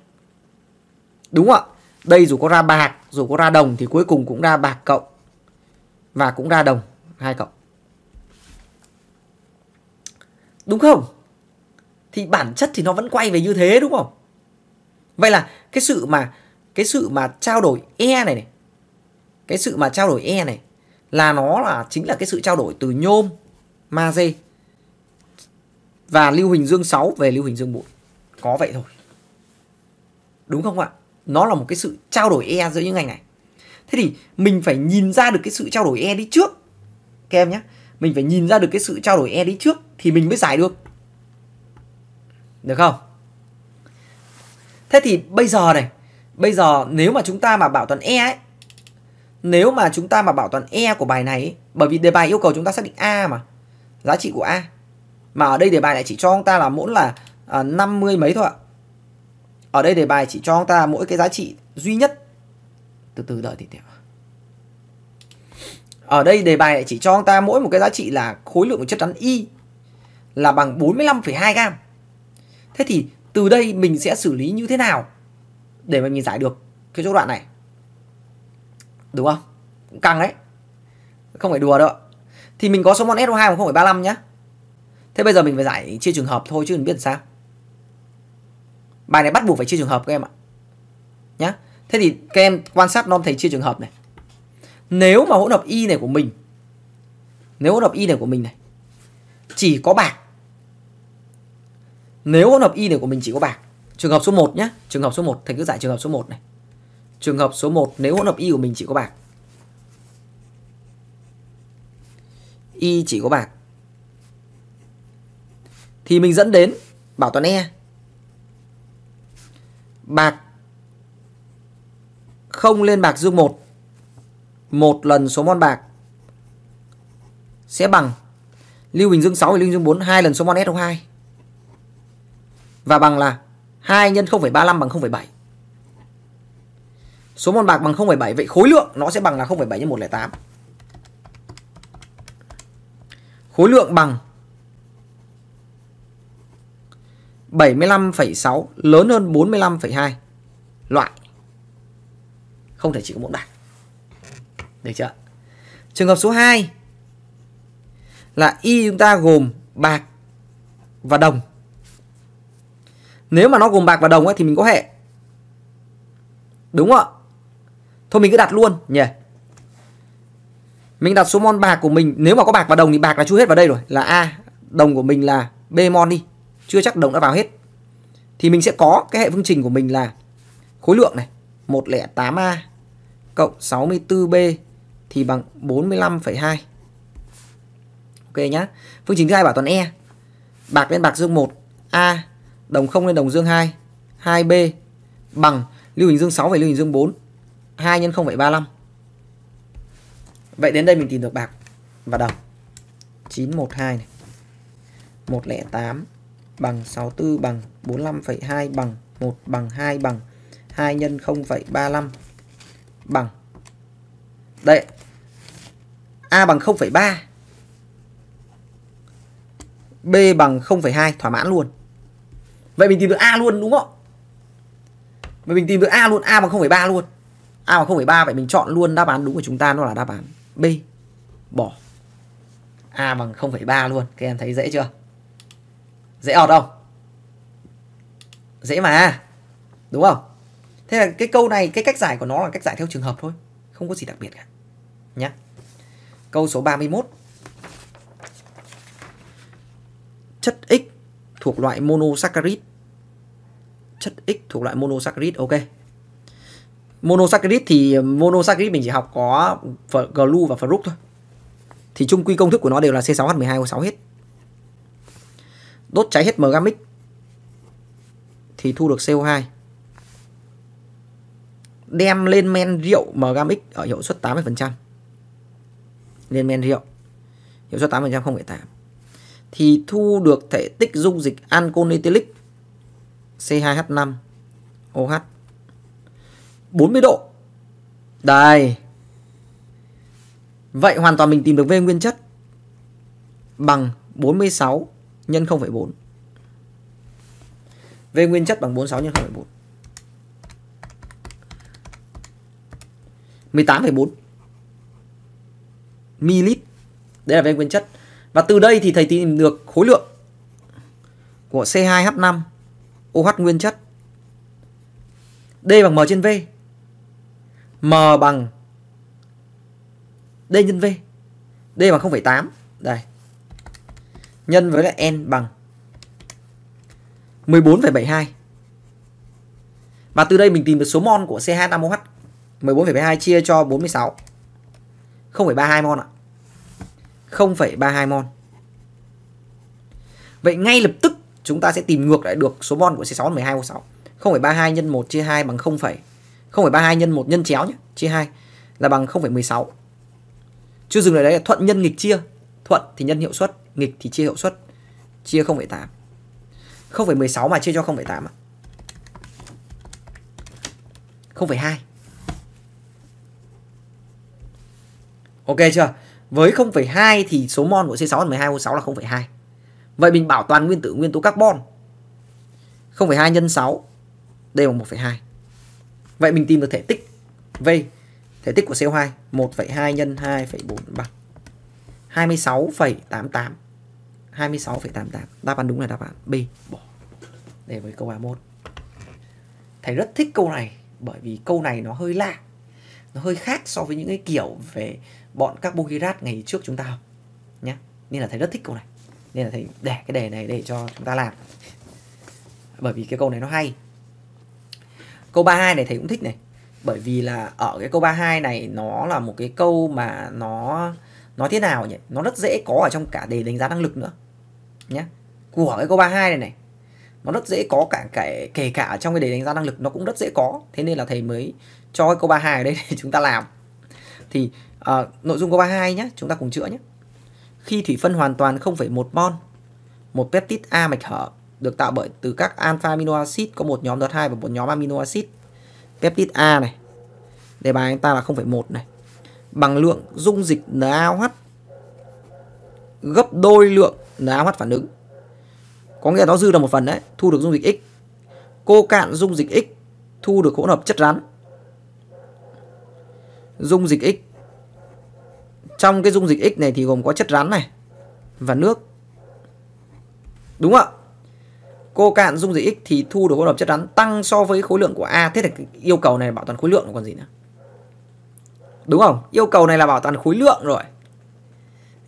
Đúng ạ. Đây dù có ra bạc, dù có ra đồng thì cuối cùng cũng ra bạc cộng và cũng ra đồng hai cộng. Đúng không? Thì bản chất thì nó vẫn quay về như thế đúng không? Vậy là cái sự mà cái sự mà trao đổi E này này. Cái sự mà trao đổi E này là nó là chính là cái sự trao đổi từ nhôm magie và lưu hình dương 6 về lưu hình dương 4. Có vậy thôi. Đúng không ạ? Nó là một cái sự trao đổi E giữa những ngành này. Thế thì mình phải nhìn ra được cái sự trao đổi E đi trước. Các em nhé. Mình phải nhìn ra được cái sự trao đổi E đi trước thì mình mới giải được. Được không? Thế thì bây giờ này, bây giờ nếu mà chúng ta mà bảo toàn E ấy, nếu mà chúng ta mà bảo toàn E của bài này ấy, bởi vì đề bài yêu cầu chúng ta xác định A mà, giá trị của A mà ở đây đề bài lại chỉ cho ông ta là mỗi là à, 50 mấy thôi ạ. Ở đây đề bài chỉ cho ông ta mỗi cái giá trị duy nhất. Từ từ đợi thì tiếp. Ở đây đề bài lại chỉ cho ông ta mỗi một cái giá trị là khối lượng của chất rắn Y là bằng 45,2 gam. Thế thì từ đây mình sẽ xử lý như thế nào để mà mình giải được cái chỗ đoạn này? Đúng không? Cũng căng đấy. Không phải đùa đâu ạ. Thì mình có số mol SO2 mà 0,35 nhá. Thế bây giờ mình phải giải chia trường hợp thôi chứ mình biết làm sao. Bài này bắt buộc phải chia trường hợp các em ạ. Nhá. Thế thì các em quan sát non thầy chia trường hợp này. Nếu mà hỗn hợp y này của mình nếu hỗn hợp y này của mình này chỉ có bạc. Nếu hỗn hợp y này của mình chỉ có bạc. Trường hợp số 1 nhé trường hợp số 1 thầy cứ giải trường hợp số 1 này. Trường hợp số 1 nếu hỗn hợp y của mình chỉ có bạc. Y chỉ có bạc thì mình dẫn đến bảo toàn e bạc không lên bạc dương 1 một lần số mon bạc sẽ bằng lưu bình dương 6 và lưu bình dương 4 hai lần số mol SO2 và bằng là 2 nhân 0,35 bằng 0,7 số mon bạc bằng 0,7 vậy khối lượng nó sẽ bằng là 0,7 nhân 108 khối lượng bằng 75,6 lớn hơn 45,2 loại không thể chỉ có một đẳng được chưa trường hợp số 2 là y chúng ta gồm bạc và đồng nếu mà nó gồm bạc và đồng ấy, thì mình có hệ đúng không ạ thôi mình cứ đặt luôn nhỉ mình đặt số mon bạc của mình nếu mà có bạc và đồng thì bạc là chui hết vào đây rồi là a đồng của mình là b mon đi chưa chắc đồng đã vào hết thì mình sẽ có cái hệ phương trình của mình là khối lượng này 108A cộng 64B thì bằng 45,2 ok nhá phương trình thứ hai bảo toàn E bạc lên bạc dương 1 A đồng không lên đồng dương 2 2B bằng lưu hình dương 6 và lưu hình dương 4 2 nhân 0,35 Vậy đến đây mình tìm được bạc và đồng 912 này 108 bằng 64 bằng 45,2 bằng 1 bằng 2 bằng 2 nhân 0,35 bằng đây A bằng 0,3 B bằng 0,2 thỏa mãn luôn Vậy mình tìm được A luôn đúng không? Vậy mình tìm được A luôn A bằng 0,3 luôn A bằng 0,3 vậy mình chọn luôn đáp án đúng của chúng ta nó là đáp án B Bỏ A bằng 0,3 luôn Các em thấy dễ chưa? Dễ ọt không? Dễ mà. Đúng không? Thế là cái câu này, cái cách giải của nó là cách giải theo trường hợp thôi. Không có gì đặc biệt cả. nhé Câu số 31. Chất X thuộc loại monosaccharide. Chất X thuộc loại monosaccharide. Ok. Monosaccharide thì monosaccharide mình chỉ học có glu và fruct thôi. Thì chung quy công thức của nó đều là C6H12O6 hết đốt cháy hết mgamic thì thu được CO2 đem lên men rượu mgamic ở hiệu suất 80% lên men rượu hiệu suất 8% 0,8 thì thu được thể tích dung dịch alconitilic C2H5OH 40 độ đây vậy hoàn toàn mình tìm được V nguyên chất bằng 46 nhân 0,4 V nguyên chất bằng 46 nhân 0,4 18,4 ml Đây là V nguyên chất Và từ đây thì thầy tìm được khối lượng Của C2H5 OH nguyên chất D bằng M trên V M bằng D nhân V D bằng 0,8 Đây nhân với lại n bằng 14,72. Và từ đây mình tìm được số mol của CH5OH 14,72 chia cho 46. 0,32 mol ạ. 0,32 mol. Vậy ngay lập tức chúng ta sẽ tìm ngược lại được số mol của C6 12O6. 0,32 nhân 1 chia 2 bằng 0, 0,32 nhân 1 nhân chéo nhé, chia 2 là bằng 0,16. Chưa dừng lại đấy là thuận nhân nghịch chia. Thuận thì nhân hiệu suất, nghịch thì chia hiệu suất chia 0,8 0,16 mà chia cho 0,8 à 0,2 Ok chưa? Với 0,2 thì số mol của C6 H12O6 là 0,2 Vậy mình bảo toàn nguyên tử nguyên tố carbon 0,2 nhân 6 Đây bằng 1,2 Vậy mình tìm được thể tích V Thể tích của CO2 1,2 nhân 2,4 bằng 26,88 26,88 Đáp án đúng là đáp án B Bỏ Để với câu 31 Thầy rất thích câu này Bởi vì câu này nó hơi lạ Nó hơi khác so với những cái kiểu về Bọn các carbohydrate ngày trước chúng ta học Nhá Nên là thầy rất thích câu này Nên là thầy để cái đề này để cho chúng ta làm Bởi vì cái câu này nó hay Câu 32 này thầy cũng thích này Bởi vì là ở cái câu 32 này Nó là một cái câu mà nó nó thế nào nhỉ nó rất dễ có ở trong cả đề đánh giá năng lực nữa nhé của cái câu 32 này này nó rất dễ có cả kể kể cả trong cái đề đánh giá năng lực nó cũng rất dễ có thế nên là thầy mới cho cái câu 32 ở đây để chúng ta làm thì uh, nội dung câu 32 nhé chúng ta cùng chữa nhé khi thủy phân hoàn toàn 0,1 mol một peptide A mạch hở được tạo bởi từ các alpha amino acid có một nhóm đợt 2 và một nhóm amino acid peptide A này đề bài anh ta là 0,1 này bằng lượng dung dịch NaOH gấp đôi lượng NaOH phản ứng. Có nghĩa là nó dư được một phần đấy, thu được dung dịch X. Cô cạn dung dịch X thu được hỗn hợp chất rắn. Dung dịch X. Trong cái dung dịch X này thì gồm có chất rắn này và nước. Đúng không ạ? Cô cạn dung dịch X thì thu được hỗn hợp chất rắn tăng so với khối lượng của A. Thế thì yêu cầu này bảo toàn khối lượng còn gì nữa. Đúng không? Yêu cầu này là bảo toàn khối lượng rồi.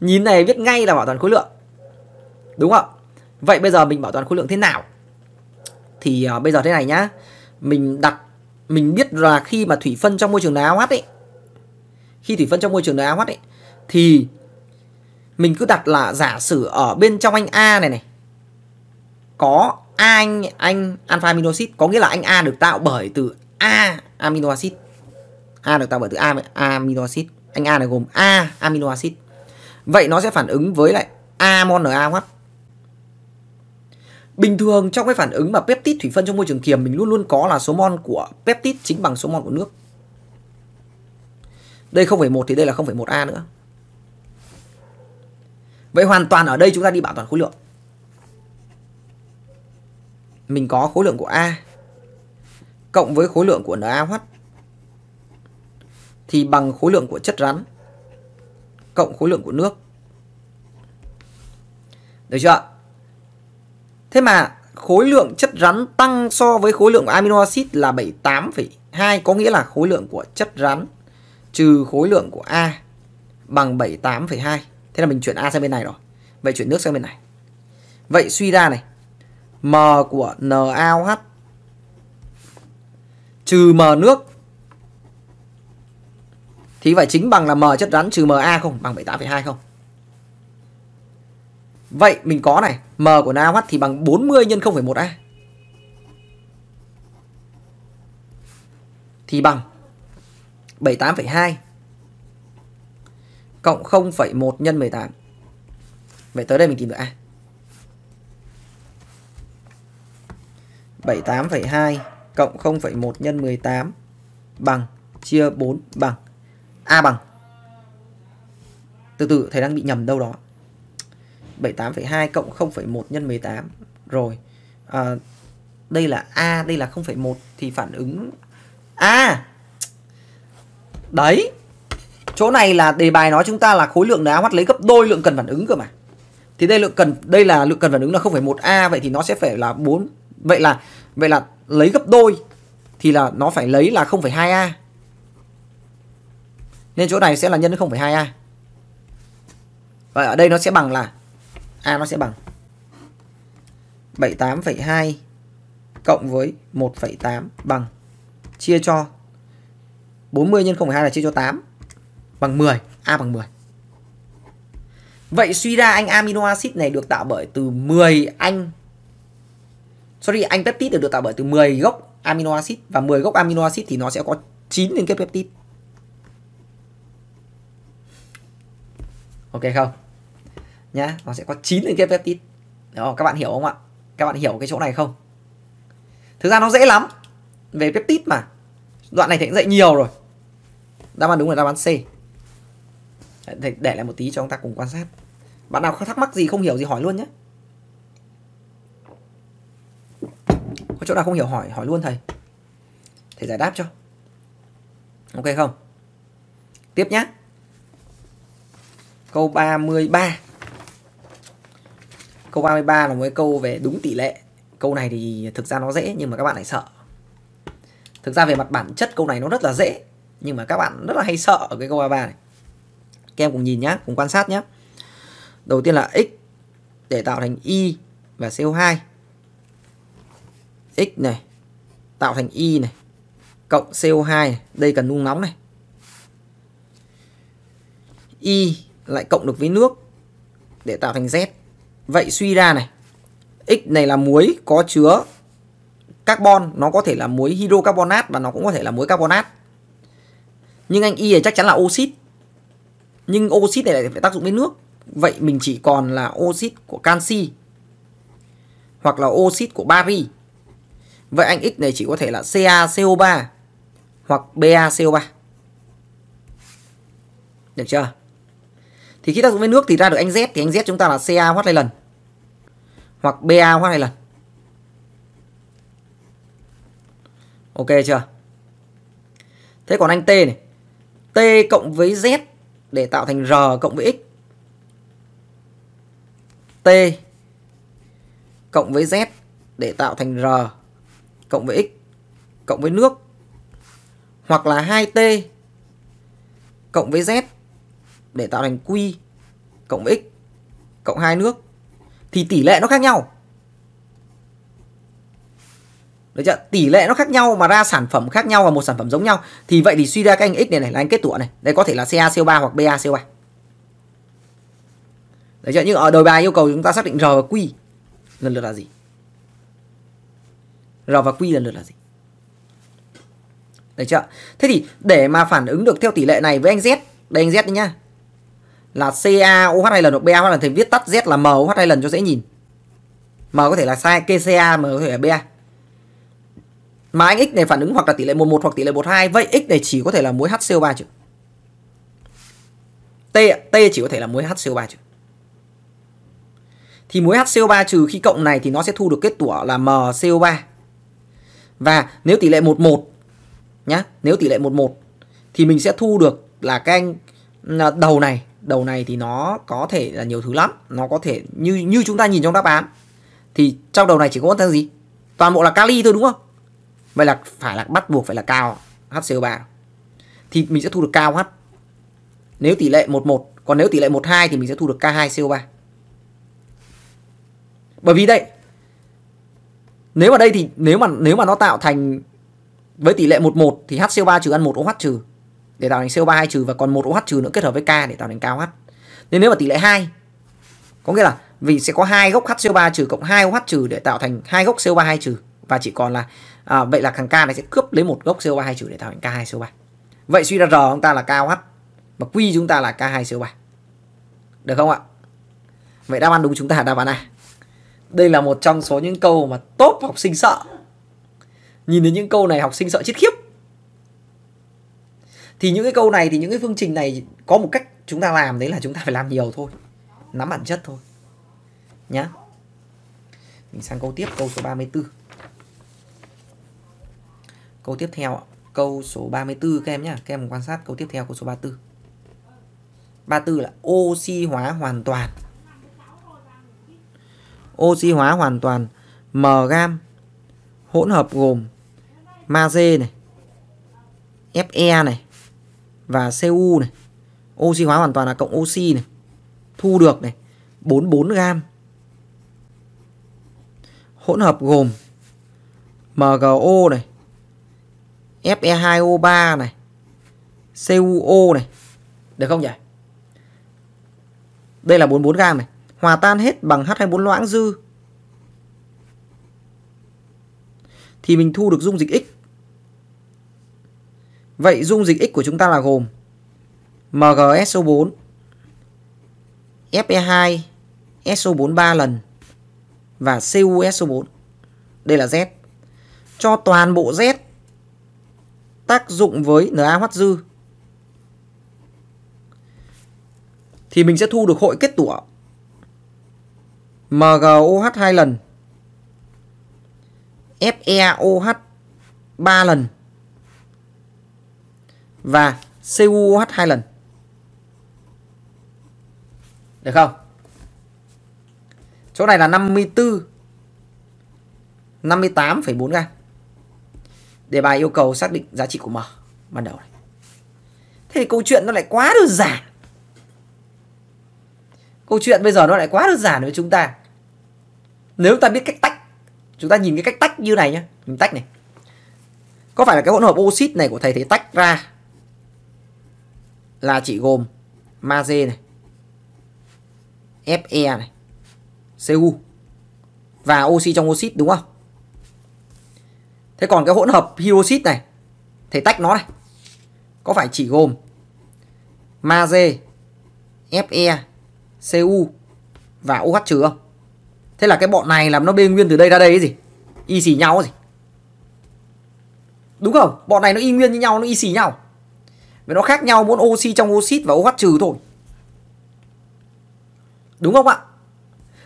Nhìn này biết ngay là bảo toàn khối lượng. Đúng không? Vậy bây giờ mình bảo toàn khối lượng thế nào? Thì uh, bây giờ thế này nhá. Mình đặt mình biết là khi mà thủy phân trong môi trường nào NaOH ấy khi thủy phân trong môi trường nào NaOH ấy thì mình cứ đặt là giả sử ở bên trong anh A này này có A anh anh alpha acid có nghĩa là anh A được tạo bởi từ A amino acid. A được tạo bởi từ A, A amino acid. Anh A này gồm A amino acid. Vậy nó sẽ phản ứng với lại amon NaOH Bình thường trong cái phản ứng mà peptide thủy phân trong môi trường kiềm mình luôn luôn có là số mol của peptide chính bằng số mol của nước. Đây 0,1 thì đây là 0,1A nữa. Vậy hoàn toàn ở đây chúng ta đi bảo toàn khối lượng. Mình có khối lượng của A cộng với khối lượng của NaOH thì bằng khối lượng của chất rắn cộng khối lượng của nước. Được chưa ạ? Thế mà khối lượng chất rắn tăng so với khối lượng của amino acid là 78,2 có nghĩa là khối lượng của chất rắn trừ khối lượng của A bằng 78,2. Thế là mình chuyển A sang bên này rồi. Vậy chuyển nước sang bên này. Vậy suy ra này. M của NaOH trừ M nước thì phải chính bằng là M chất rắn trừ MA không bằng 78,2 không? Vậy mình có này, M của NaOH thì bằng 40 x 0,1A. Thì bằng 78,2 cộng 0,1 nhân 18. Vậy tới đây mình tìm được A. 78,2 cộng 0,1 nhân 18 bằng chia 4 bằng A bằng. Từ từ thầy đang bị nhầm đâu đó. 78,2 cộng 0,1 nhân 18 rồi à, đây là A đây là 0,1 thì phản ứng A à, đấy chỗ này là đề bài nói chúng ta là khối lượng đá hoắt lấy gấp đôi lượng cần phản ứng cơ mà thì đây lượng cần đây là lượng cần phản ứng là 0,1 A vậy thì nó sẽ phải là 4 vậy là vậy là lấy gấp đôi thì là nó phải lấy là 0,2 A nên chỗ này sẽ là nhân 0,2A Vậy ở đây nó sẽ bằng là A nó sẽ bằng 78,2 cộng với 1,8 bằng chia cho 40 nhân 0,2 là chia cho 8 bằng 10, A bằng 10. Vậy suy ra anh amino acid này được tạo bởi từ 10 anh Sorry, anh peptide được, được tạo bởi từ 10 gốc amino acid và 10 gốc amino acid thì nó sẽ có 9 liên kết peptide. Ok không? nhá nó sẽ có 9 liên kết peptide đó các bạn hiểu không ạ các bạn hiểu cái chỗ này không thực ra nó dễ lắm về peptide mà đoạn này thì cũng dạy nhiều rồi đáp án đúng là đáp án C để, để lại một tí cho chúng ta cùng quan sát bạn nào có thắc mắc gì không hiểu gì hỏi luôn nhé có chỗ nào không hiểu hỏi hỏi luôn thầy thầy giải đáp cho ok không tiếp nhé câu 33 câu 33 là một cái câu về đúng tỷ lệ câu này thì thực ra nó dễ nhưng mà các bạn lại sợ thực ra về mặt bản chất câu này nó rất là dễ nhưng mà các bạn rất là hay sợ ở cái câu 33 này các em cùng nhìn nhá cùng quan sát nhé đầu tiên là x để tạo thành y và CO2 x này tạo thành y này cộng CO2 này. đây cần nung nóng này y lại cộng được với nước để tạo thành z Vậy suy ra này, X này là muối có chứa carbon, nó có thể là muối hydrocarbonat và nó cũng có thể là muối carbonat. Nhưng anh Y này chắc chắn là oxit. Nhưng oxit này lại phải tác dụng với nước. Vậy mình chỉ còn là oxit của canxi hoặc là oxit của bari. Vậy anh X này chỉ có thể là CaCO3 hoặc BaCO3. Được chưa? thì khi tác dụng với nước thì ra được anh Z thì anh Z chúng ta là CA watt lần hoặc BA watt lần ok chưa thế còn anh T này T cộng với Z để tạo thành R cộng với X T cộng với Z để tạo thành R cộng với X cộng với nước hoặc là 2T cộng với Z để tạo thành Q cộng với x cộng hai nước thì tỷ lệ nó khác nhau. Được chưa? Tỷ lệ nó khác nhau mà ra sản phẩm khác nhau và một sản phẩm giống nhau thì vậy thì suy ra cái anh x này này là anh kết tủa này. Đây có thể là CaCO3 hoặc BaCO3. Đấy chưa? Nhưng ở đời bài yêu cầu chúng ta xác định R và Q lần lượt là gì? R và Q lần lượt là gì? Đấy chưa? Thế thì để mà phản ứng được theo tỷ lệ này với anh Z, đây anh Z đấy nhá là CA hai lần hoặc BA hoặc thì viết tắt Z là M hai lần cho dễ nhìn. M có thể là sai KCA, M có thể là BA. Mà anh X này phản ứng hoặc là tỷ lệ 11 hoặc tỷ lệ 12, vậy X này chỉ có thể là muối HCO3 chứ. T T chỉ có thể là muối HCO3 chứ. Thì muối HCO3 trừ khi cộng này thì nó sẽ thu được kết tủa là MCO3. Và nếu tỷ lệ 11 nhá, nếu tỷ lệ 11 thì mình sẽ thu được là cái anh à, đầu này đầu này thì nó có thể là nhiều thứ lắm nó có thể như như chúng ta nhìn trong đáp án thì trong đầu này chỉ có thứ gì toàn bộ là kali thôi đúng không vậy là phải là bắt buộc phải là cao HCO3 thì mình sẽ thu được cao H nếu tỷ lệ 11 còn nếu tỷ lệ 12 thì mình sẽ thu được K2CO3 bởi vì đây nếu mà đây thì nếu mà nếu mà nó tạo thành với tỷ lệ 11 thì HCO3 trừ ăn 1 OH trừ để tạo thành CO3 2 trừ và còn một OH trừ nữa kết hợp với K để tạo thành KOH. Nên nếu mà tỷ lệ 2 có nghĩa là vì sẽ có hai gốc HCO3 trừ cộng 2 OH trừ để tạo thành hai gốc CO3 2 trừ và chỉ còn là à, vậy là thằng K này sẽ cướp lấy một gốc CO3 2 trừ để tạo thành K2CO3. Vậy suy ra R chúng ta là KOH và Q chúng ta là K2CO3. Được không ạ? Vậy đáp án đúng chúng ta là đáp án A. Đây là một trong số những câu mà top học sinh sợ. Nhìn đến những câu này học sinh sợ chết khiếp thì những cái câu này thì những cái phương trình này có một cách chúng ta làm đấy là chúng ta phải làm nhiều thôi nắm bản chất thôi nhá mình sang câu tiếp câu số 34 câu tiếp theo câu số 34 các em nhá các em quan sát câu tiếp theo câu số 34 34 là oxy hóa hoàn toàn oxy hóa hoàn toàn m gam hỗn hợp gồm magie này fe này và Cu này. Oxy hóa hoàn toàn là cộng oxy này. Thu được này 44 gam. Hỗn hợp gồm MgO này, Fe2O3 này, CuO này. Được không nhỉ? Đây là 44 gam này. Hòa tan hết bằng H24 loãng dư. Thì mình thu được dung dịch X Vậy dung dịch x của chúng ta là gồm mgso 4 Fe2 SO4 3 lần và CuSO4. Đây là Z. Cho toàn bộ Z tác dụng với Na dư thì mình sẽ thu được hội kết tủa MgOH 2 lần FeOH 3 lần và CuOH hai lần. Được không? Chỗ này là 54 58,4 gram. Đề bài yêu cầu xác định giá trị của M ban đầu này. Thế thì câu chuyện nó lại quá đơn giản. Câu chuyện bây giờ nó lại quá đơn giản với chúng ta. Nếu ta biết cách tách, chúng ta nhìn cái cách tách như này nhá, mình tách này. Có phải là cái hỗn hợp oxit này của thầy thấy tách ra là chỉ gồm Maze này, Fe này, Cu và oxy trong oxit đúng không? Thế còn cái hỗn hợp hydroxit này thầy tách nó này. Có phải chỉ gồm Maze, Fe, Cu và OH trừ không? Thế là cái bọn này làm nó bê nguyên từ đây ra đây cái gì? Y xì nhau gì? Đúng không? Bọn này nó y nguyên như nhau, nó y xì nhau. Vì nó khác nhau muốn oxy trong oxit và OH trừ thôi. Đúng không ạ?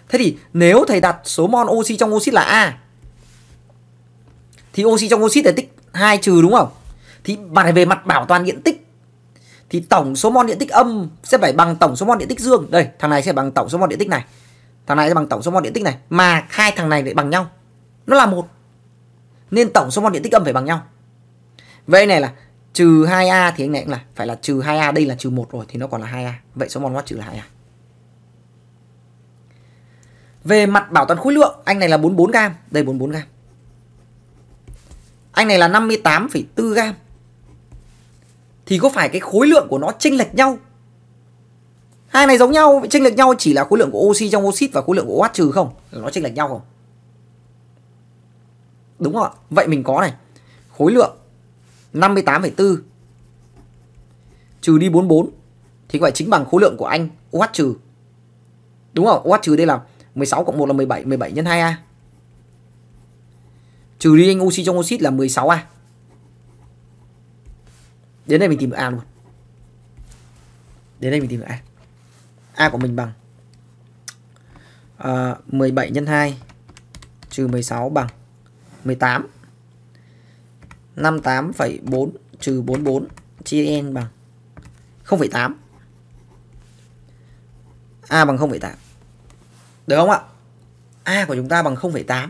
Thế thì nếu thầy đặt số mol oxy trong oxit là A thì oxy trong oxit là tích 2 trừ đúng không? Thì bạn phải về mặt bảo toàn điện tích thì tổng số mol điện tích âm sẽ phải bằng tổng số mol điện tích dương. Đây, thằng này sẽ bằng tổng số mol điện tích này. Thằng này sẽ bằng tổng số mol điện tích này mà hai thằng này lại bằng nhau. Nó là một. Nên tổng số mol điện tích âm phải bằng nhau. Vậy này là trừ 2A thì anh này cũng là phải là trừ 2A đây là trừ 1 rồi thì nó còn là 2A. Vậy số mol watt trừ là 2A. Về mặt bảo toàn khối lượng, anh này là 44 gam đây 44 gam Anh này là 58,4 gam Thì có phải cái khối lượng của nó chênh lệch nhau? Hai này giống nhau, chênh lệch nhau chỉ là khối lượng của oxy trong oxit và khối lượng của watt trừ không? nó chênh lệch nhau không? Đúng không ạ? Vậy mình có này. Khối lượng 58,4 trừ đi 44 thì gọi chính bằng khối lượng của anh OH trừ. Đúng không? OH trừ đây là 16 cộng 1 là 17, 17 nhân 2A. Trừ đi anh oxy trong oxit là 16A. Đến đây mình tìm được A luôn. Đến đây mình tìm được A. A của mình bằng uh, ờ, 17 nhân 2 trừ 16 bằng 18. 58,4 trừ 44 chia n bằng 0,8. A bằng 0,8. Được không ạ? A của chúng ta bằng 0,8.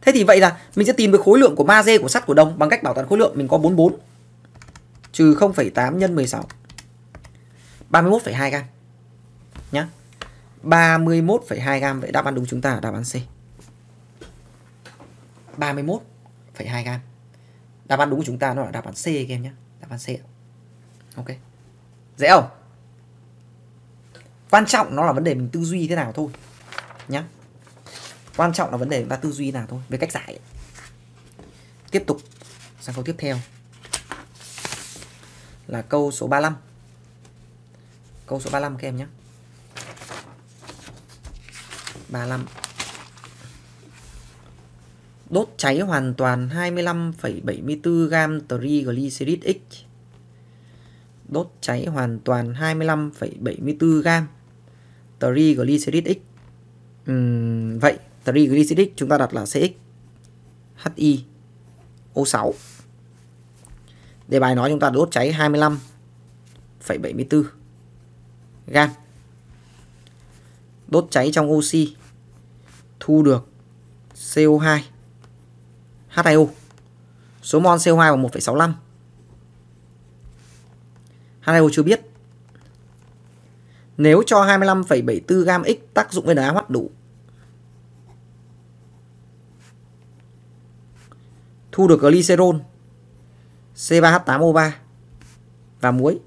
Thế thì vậy là mình sẽ tìm được khối lượng của magie của sắt của đồng bằng cách bảo toàn khối lượng mình có 44 trừ 0,8 nhân 16. 31,2 gam. Nhá. 31,2 gam vậy đáp án đúng chúng ta là đáp án C. 31 1,2 gam đáp án đúng của chúng ta nó là đáp án C các em nhé đáp án C ok dễ không quan trọng nó là vấn đề mình tư duy thế nào thôi nhá quan trọng là vấn đề chúng ta tư duy nào thôi về cách giải tiếp tục sang câu tiếp theo là câu số 35 câu số 35 các em nhé 35 đốt cháy hoàn toàn 25,74 gam triglycerid X. Đốt cháy hoàn toàn 25,74 gam triglycerid X. Uhm, vậy triglycerid chúng ta đặt là CX HI O6. Đề bài nói chúng ta đốt cháy 25,74 gam. Đốt cháy trong oxy thu được CO2 H2O. Số mol CO2 bằng 1,65. H2O chưa biết. Nếu cho 25,74 gam X tác dụng với NaOH đủ thu được glycerol C3H8O3 và muối.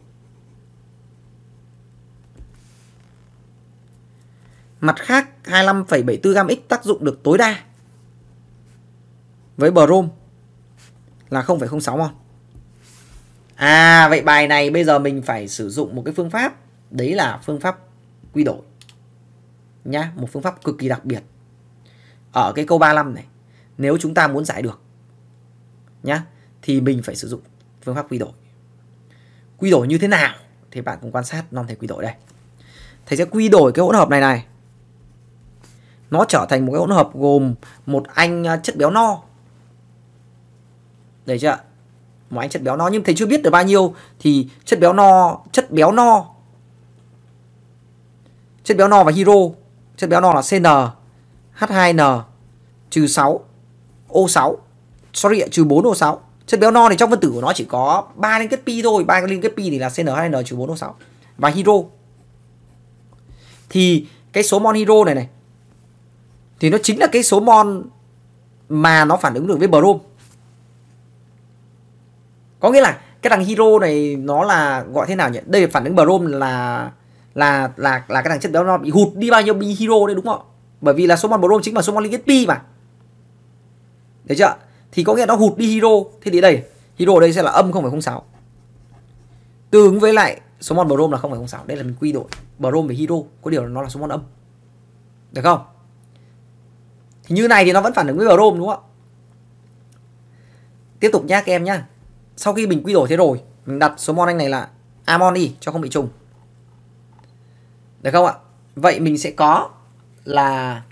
Mặt khác 25,74 gam X tác dụng được tối đa với Brom là 0,06 mol. À vậy bài này bây giờ mình phải sử dụng một cái phương pháp đấy là phương pháp quy đổi. Nhá, một phương pháp cực kỳ đặc biệt. Ở cái câu 35 này, nếu chúng ta muốn giải được nhá thì mình phải sử dụng phương pháp quy đổi. Quy đổi như thế nào thì bạn cùng quan sát non thầy quy đổi đây. Thầy sẽ quy đổi cái hỗn hợp này này. Nó trở thành một cái hỗn hợp gồm một anh chất béo no đấy chưa mà anh chất béo no nhưng thầy chưa biết được bao nhiêu thì chất béo no chất béo no chất béo no và hero chất béo no là cn h2n trừ 6 o6 sorry trừ 4 o6 chất béo no thì trong phân tử của nó chỉ có ba liên kết pi thôi ba liên kết pi thì là cn 2 n trừ 4 o6 và hero thì cái số mon hero này này thì nó chính là cái số mon mà nó phản ứng được với brom có nghĩa là cái thằng hero này nó là gọi thế nào nhỉ đây phản ứng brom là là là là cái thằng chất béo nó bị hụt đi bao nhiêu bi hero đấy đúng không bởi vì là số 1 brom chính là số 1 pi mà thấy chưa thì có nghĩa nó hụt đi hero thế thì đây hero ở đây sẽ là âm không không phải sáu tương ứng với lại số 1 brom là không không phải sáu đây là mình quy đổi brom với hero có điều là nó là số 1 âm được không thì như này thì nó vẫn phản ứng với brom đúng không ạ tiếp tục nhá các em nhá sau khi mình quy đổi thế rồi mình đặt số mon anh này là amon đi cho không bị trùng được không ạ vậy mình sẽ có là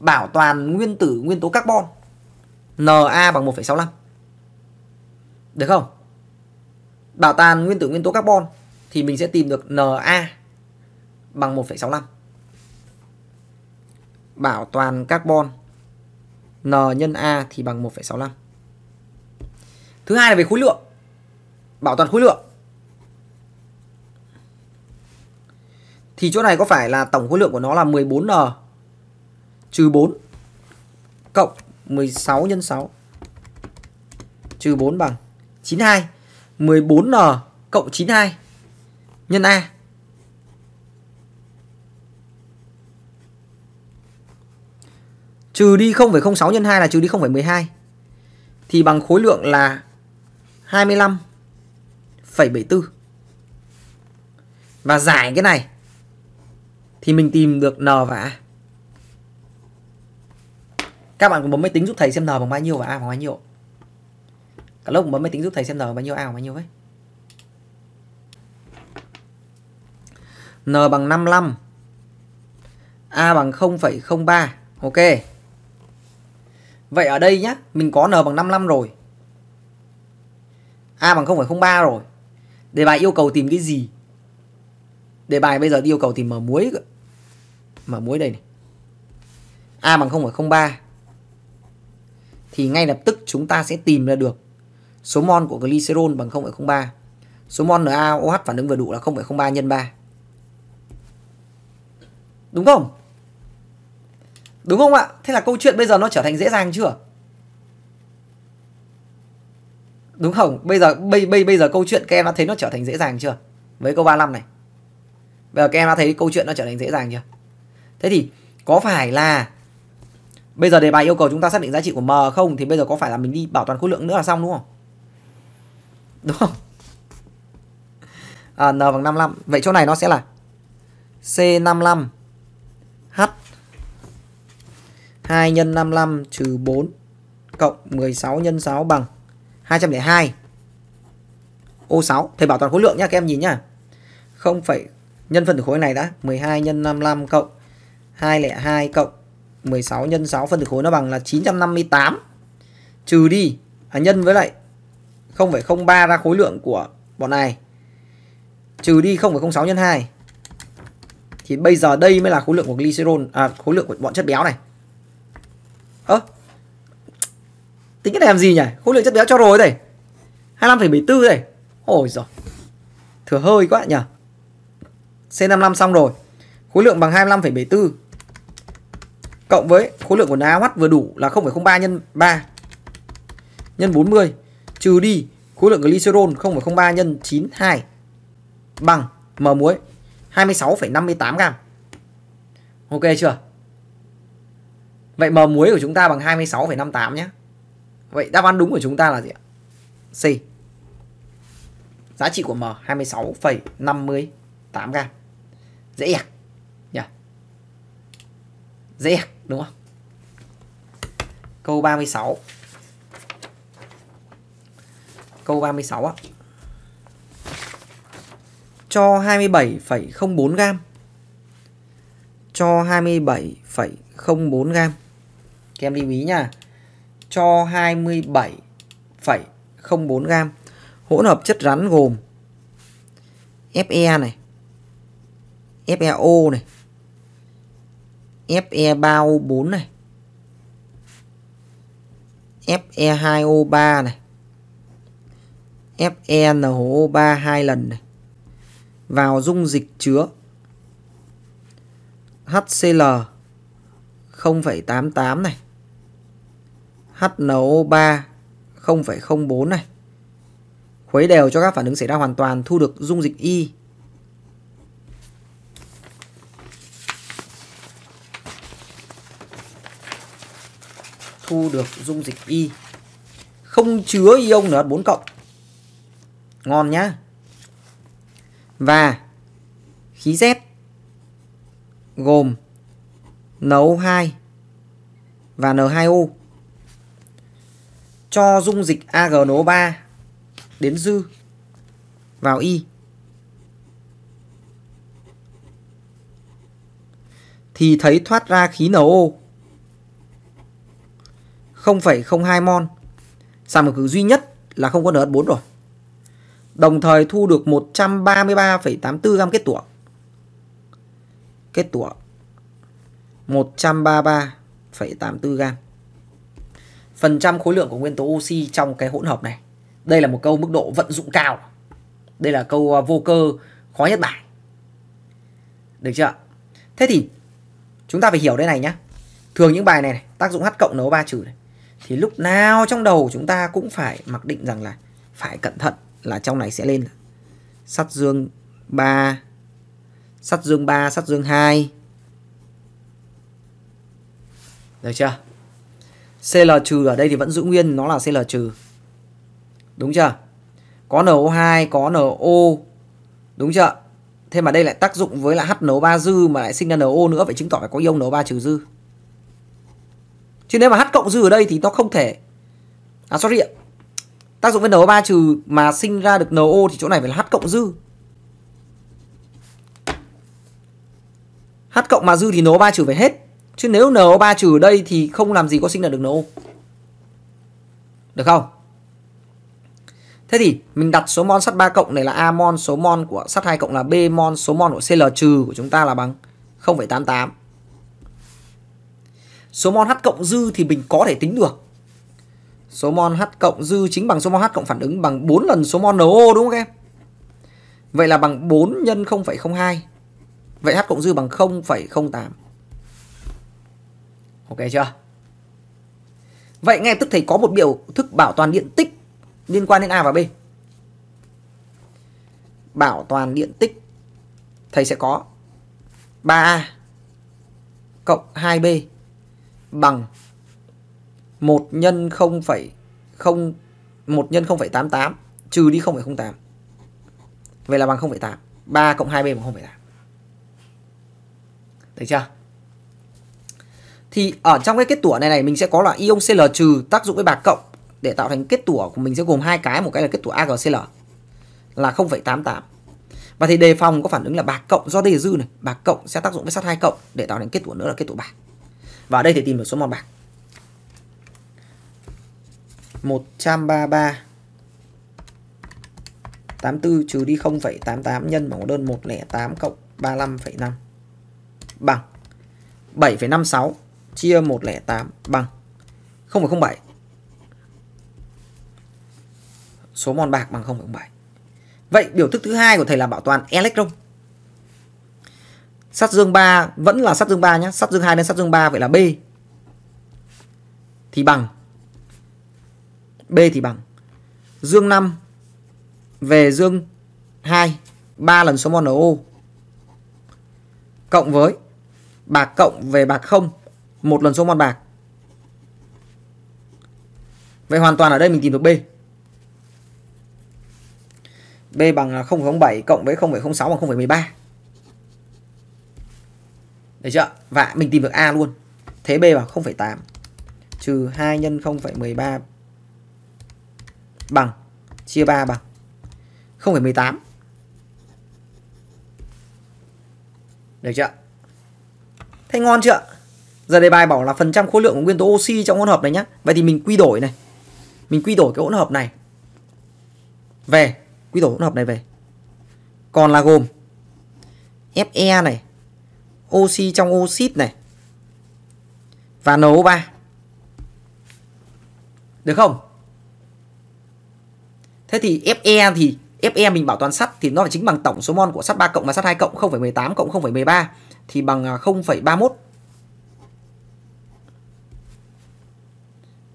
bảo toàn nguyên tử nguyên tố carbon Na bằng 1,65 được không bảo toàn nguyên tử nguyên tố carbon thì mình sẽ tìm được Na bằng 1,65 bảo toàn carbon N nhân A thì bằng 1,65 thứ hai là về khối lượng bảo toàn khối lượng thì chỗ này có phải là tổng khối lượng của nó là 14N trừ 4 cộng 16 nhân 6 trừ 4 bằng 92 14N cộng 92 nhân A trừ đi 0,06 nhân 2 là trừ đi 0,12 thì bằng khối lượng là 25,74 Và giải cái này Thì mình tìm được N và A Các bạn có bấm máy tính giúp thầy xem N bằng bao nhiêu và A bằng bao nhiêu Cả lớp bấm máy tính giúp thầy xem N bằng bao nhiêu A bằng bao nhiêu ấy N bằng 55 A bằng 0,03 Ok Vậy ở đây nhá Mình có N bằng 55 rồi A bằng 0,03 rồi Đề bài yêu cầu tìm cái gì Đề bài bây giờ yêu cầu tìm mở muối Mở muối đây này A bằng 0,03 Thì ngay lập tức chúng ta sẽ tìm ra được Số mol của glycerol bằng 0,03 Số mol NaOH phản ứng vừa đủ là 0,03 nhân 3 Đúng không? Đúng không ạ? Thế là câu chuyện bây giờ nó trở thành dễ dàng chưa? Đúng không? Bây giờ bây bây bây giờ câu chuyện các em đã thấy nó trở thành dễ dàng chưa? Với câu 35 này. Bây giờ các em đã thấy câu chuyện nó trở thành dễ dàng chưa? Thế thì có phải là bây giờ đề bài yêu cầu chúng ta xác định giá trị của m không thì bây giờ có phải là mình đi bảo toàn khối lượng nữa là xong đúng không? Đúng không? À, n bằng 55. Vậy chỗ này nó sẽ là C55 H 2 x 55 trừ 4 cộng 16 x 6 bằng 202. Ô6, thầy bảo toàn khối lượng nhá, các em nhìn nhá. không phải nhân phân tử khối này đã, 12 nhân 55 cộng 202 cộng 16 nhân 6 phân tử khối nó bằng là 958. Trừ đi, à, nhân với lại 0,03 ra khối lượng của bọn này. Trừ đi 0,06 nhân 2. Thì bây giờ đây mới là khối lượng của glycerol, à, khối lượng của bọn chất béo này. Ơ, à, Tính cái này làm gì nhỉ? Khối lượng chất béo cho rồi đây. 25,74 đây. Ôi giời. Thừa hơi quá nhỉ. C55 xong rồi. Khối lượng bằng 25,74 cộng với khối lượng của NaOH vừa đủ là 0,03 nhân 3 nhân 40 trừ đi khối lượng glycerol 0,03 nhân 92 bằng mờ muối 26,58 gram. Ok chưa? Vậy mờ muối của chúng ta bằng 26,58 nhé. Vậy đáp án đúng của chúng ta là gì ạ? C. Giá trị của M 26,58 gram. Dễ dàng. Nhỉ? Dễ dàng, đúng không? Câu 36. Câu 36 ạ. Cho 27,04 gram. Cho 27,04 gram. Các em lưu ý nha cho 27,04 gram. Hỗn hợp chất rắn gồm FE này, FeO này, Fe3O4 này, Fe2O3 này, FeNO3 hai lần này. Vào dung dịch chứa HCl 0,88 này HNO3 0,04 này. Khuấy đều cho các phản ứng xảy ra hoàn toàn thu được dung dịch Y. Thu được dung dịch Y. Không chứa ion NH4 cộng. Ngon nhá. Và khí Z gồm NO2 và N2O cho dung dịch agno 3 đến dư vào Y. Thì thấy thoát ra khí NO 0,02 mol. sản phẩm cực duy nhất là không có NH4 rồi. Đồng thời thu được 133,84 gam kết tủa. Kết tủa 133,84 gam phần trăm khối lượng của nguyên tố oxy trong cái hỗn hợp này. Đây là một câu mức độ vận dụng cao. Đây là câu à, vô cơ khó nhất bài Được chưa? Thế thì chúng ta phải hiểu đây này nhá. Thường những bài này, này tác dụng H cộng nấu 3 trừ này. Thì lúc nào trong đầu chúng ta cũng phải mặc định rằng là phải cẩn thận là trong này sẽ lên sắt dương 3, sắt dương 3, sắt dương 2. Được chưa? CL trừ ở đây thì vẫn giữ nguyên nó là CL trừ. Đúng chưa? Có NO2, có NO. Đúng chưa? Thế mà đây lại tác dụng với lại HNO3 dư mà lại sinh ra NO nữa vậy chứng tỏ phải có ion NO3 trừ dư. Chứ nếu mà H cộng dư ở đây thì nó không thể À sorry ạ. Tác dụng với NO3 trừ mà sinh ra được NO thì chỗ này phải là H cộng dư. H cộng mà dư thì NO3 trừ phải hết. Chứ nếu NO3 trừ đây thì không làm gì có sinh ra được NO. Được không? Thế thì mình đặt số mol sắt 3 cộng này là A mol, số mol của sắt 2 cộng là B mol, số mol của CL trừ của chúng ta là bằng 0,88. Số mol H cộng dư thì mình có thể tính được. Số mol H cộng dư chính bằng số mol H cộng phản ứng bằng 4 lần số mol NO đúng không em? Vậy là bằng 4 nhân 0,02. Vậy H cộng dư bằng 0,08 ok chưa vậy ngay tức thầy có một biểu thức bảo toàn điện tích liên quan đến a và b bảo toàn điện tích thầy sẽ có 3a cộng 2b bằng 1 nhân 0,0 1 nhân 0,88 trừ đi 0,08. Vậy là bằng 0,8. 3 cộng 2b bằng 0,8. Thấy chưa? thì ở trong cái kết tủa này này mình sẽ có là ion Cl trừ tác dụng với bạc cộng để tạo thành kết tủa của mình sẽ gồm hai cái một cái là kết tủa AgCl là 0,88 và thì đề phòng có phản ứng là bạc cộng do đề dư này bạc cộng sẽ tác dụng với sắt hai cộng để tạo thành kết tủa nữa là kết tủa bạc và ở đây thì tìm được số mol bạc 133 84 trừ đi 0,88 nhân mẫu đơn 108 cộng 35,5 bằng 7,56 chia 108 bằng 0,07. Số mol bạc bằng 0,07. Vậy biểu thức thứ hai của thầy là bảo toàn electron. Sắt dương 3 vẫn là sắt dương 3 nhé, sắt dương 2 đến sắt dương 3 vậy là B. Thì bằng B thì bằng dương 5 về dương 2 3 lần số mol NO cộng với bạc cộng về bạc không một lần số mặt bạc Vậy hoàn toàn ở đây mình tìm được B B bằng 0,07 à, cộng với 0,06 bằng 0,13 Đấy chưa? Và mình tìm được A luôn Thế B bằng 0,8 Trừ 2 nhân 0,13 Bằng Chia 3 bằng 0,18 Được chưa? thấy ngon chưa? Giờ đề bài bảo là phần trăm khối lượng của nguyên tố oxy trong hỗn hợp này nhá. Vậy thì mình quy đổi này. Mình quy đổi cái hỗn hợp này về, quy đổi hỗn hợp này về. Còn là gồm Fe này, oxy trong oxit này và NO3. Được không? Thế thì Fe thì Fe mình bảo toàn sắt thì nó phải chính bằng tổng số mol của sắt 3 cộng và sắt 2 cộng 0,18 cộng 0,13 thì bằng 0,31 à,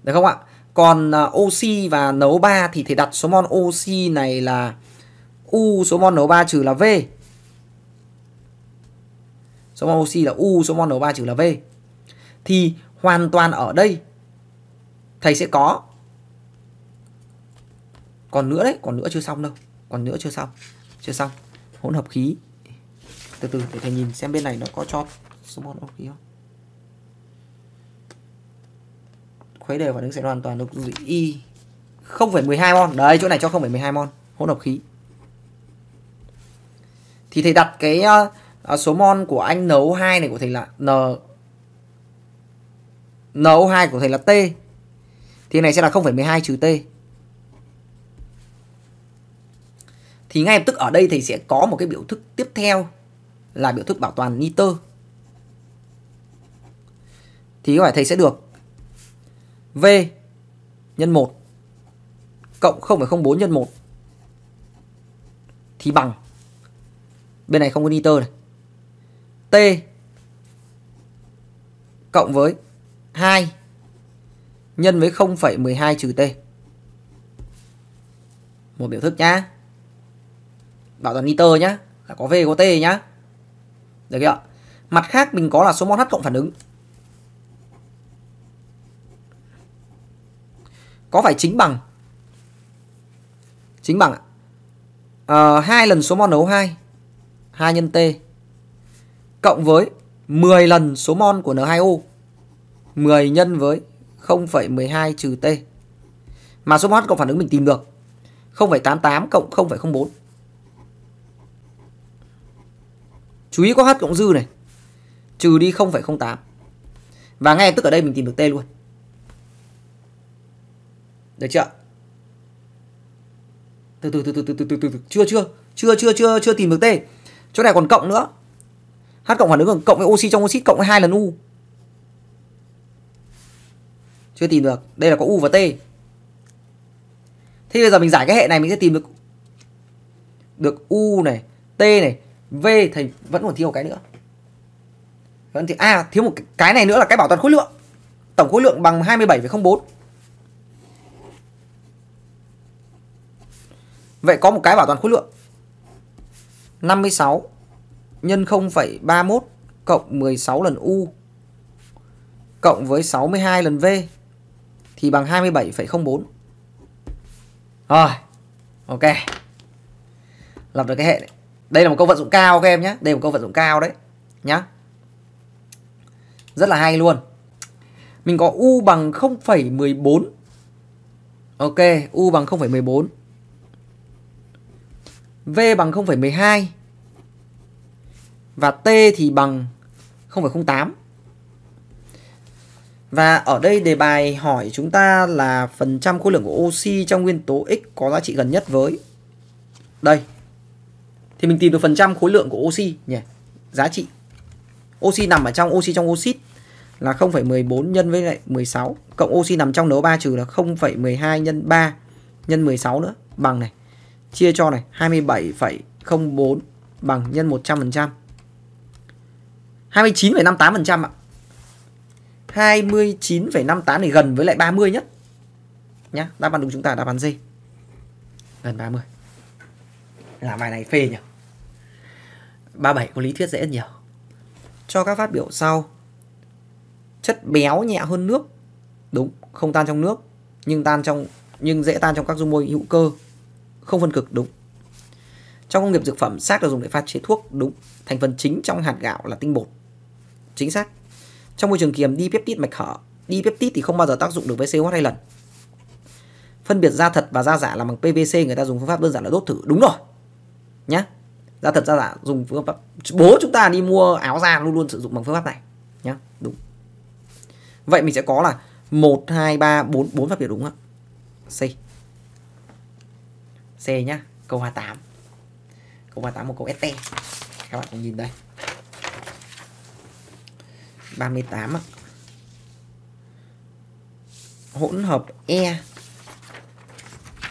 Được không ạ? Còn uh, oxy và nấu 3 thì thầy đặt số mol oxy này là U số mol nấu 3 trừ là V. Số mol oxy là U số mol nấu 3 trừ là V. Thì hoàn toàn ở đây thầy sẽ có còn nữa đấy, còn nữa chưa xong đâu. Còn nữa chưa xong. Chưa xong. Hỗn hợp khí. Từ từ để thầy nhìn xem bên này nó có cho số mol oxy không. khuấy đều phản ứng sẽ hoàn toàn được Y 0,12 mol. Đấy, chỗ này cho 0,12 mol hỗn hợp khí. Thì thầy đặt cái uh, số mol của anh nấu 2 này của thầy là N nấu 2 của thầy là T. Thì này sẽ là 0,12 trừ T. Thì ngay lập tức ở đây thầy sẽ có một cái biểu thức tiếp theo là biểu thức bảo toàn nitơ. Thì các bạn thầy sẽ được V nhân 1 cộng 0,04 nhân 1 thì bằng bên này không có niter này. T cộng với 2 nhân với 0,12 trừ t. Một biểu thức nhá. Bảo toàn niter nhá, là có V có T nhá. Được chưa ạ? Mặt khác mình có là số mol H cộng phản ứng có phải chính bằng chính bằng ạ 2 ờ, lần số mol nấu 2 2 nhân t cộng với 10 lần số mol của N2O 10 nhân với 0,12 trừ t mà số mol cộng phản ứng mình tìm được 0,88 cộng 0,04 chú ý có h cộng dư này trừ đi 0,08 và ngay tức ở đây mình tìm được t luôn được chưa? Từ từ từ từ từ từ từ từ, chưa chưa chưa chưa chưa chưa tìm được T. Chỗ này còn cộng nữa. H cộng phản ứng cộng với oxy trong oxit cộng với hai lần U. Chưa tìm được. Đây là có U và T. Thế bây giờ mình giải cái hệ này mình sẽ tìm được được U này, T này, V thành vẫn còn thiếu một cái nữa. Vẫn thì à thiếu một cái này nữa là cái bảo toàn khối lượng. Tổng khối lượng bằng 27,04. Vậy có một cái bảo toàn khối lượng 56 nhân 0,31 cộng 16 lần U cộng với 62 lần V thì bằng 27,04. Rồi. Ok. Lập được cái hệ này. Đây là một câu vận dụng cao các em nhé. Đây là một câu vận dụng cao đấy. Nhá. Rất là hay luôn. Mình có U bằng 0,14. Ok. U bằng 0,14. V bằng 0,12 và T thì bằng 0,08. Và ở đây đề bài hỏi chúng ta là phần trăm khối lượng của oxy trong nguyên tố X có giá trị gần nhất với đây. Thì mình tìm được phần trăm khối lượng của oxy nhỉ, giá trị. Oxy nằm ở trong oxy trong oxit là 0,14 nhân với lại 16 cộng oxy nằm trong NO3 trừ là 0,12 nhân 3 nhân 16 nữa bằng này chia cho này 27,04 bằng nhân 100%. 29,58% ạ. 29,58 thì gần với lại 30 nhất. Nhá, đáp án đúng chúng ta đáp án gì Gần 30. Làm bài này phê nhỉ. 37 có lý thuyết dễ nhiều. Cho các phát biểu sau. Chất béo nhẹ hơn nước. Đúng, không tan trong nước nhưng tan trong nhưng dễ tan trong các dung môi hữu cơ không phân cực đúng trong công nghiệp dược phẩm xác là dùng để pha chế thuốc đúng thành phần chính trong hạt gạo là tinh bột chính xác trong môi trường kiềm đi dipeptide mạch hở đi dipeptide thì không bao giờ tác dụng được với COH hai lần phân biệt da thật và da giả là bằng PVC người ta dùng phương pháp đơn giản là đốt thử đúng rồi nhá da thật da giả dùng phương pháp bố chúng ta đi mua áo da luôn luôn sử dụng bằng phương pháp này nhá đúng vậy mình sẽ có là một hai ba bốn bốn phát biểu đúng không? C C nhá câu 28 câu 28 một câu ST các bạn cùng nhìn đây 38 ạ hỗn hợp E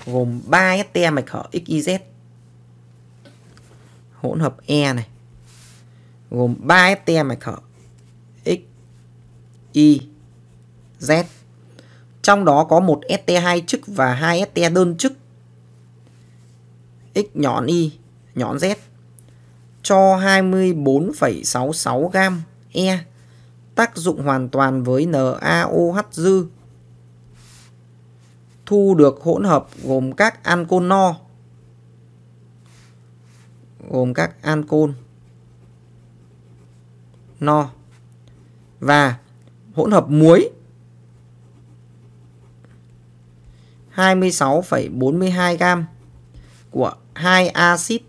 gồm 3 ST mạch hở XYZ hỗn hợp E này gồm 3 ST mạch hở X Y Z trong đó có một ST2 chức và hai ST đơn chức x nhọn y nhọn z cho 24,66 gam e tác dụng hoàn toàn với NaOH dư thu được hỗn hợp gồm các ancol no gồm các ancol no và hỗn hợp muối 26,42 gam của hai axit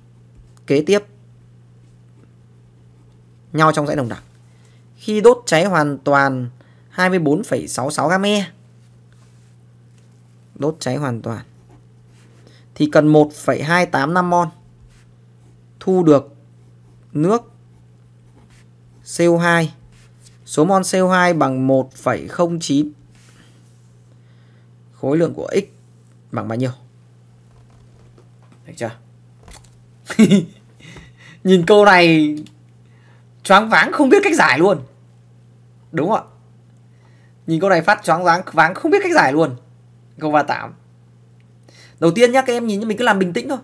kế tiếp nhau trong dãy đồng đẳng. Khi đốt cháy hoàn toàn 24,66 gam e đốt cháy hoàn toàn thì cần 1,285 mol thu được nước CO2 số mol CO2 bằng 1,09 khối lượng của x bằng bao nhiêu được chưa Nhìn câu này choáng váng không biết cách giải luôn. Đúng không ạ? Nhìn câu này phát choáng váng, váng không biết cách giải luôn. Câu 38. Đầu tiên nhá các em nhìn mình cứ làm bình tĩnh thôi.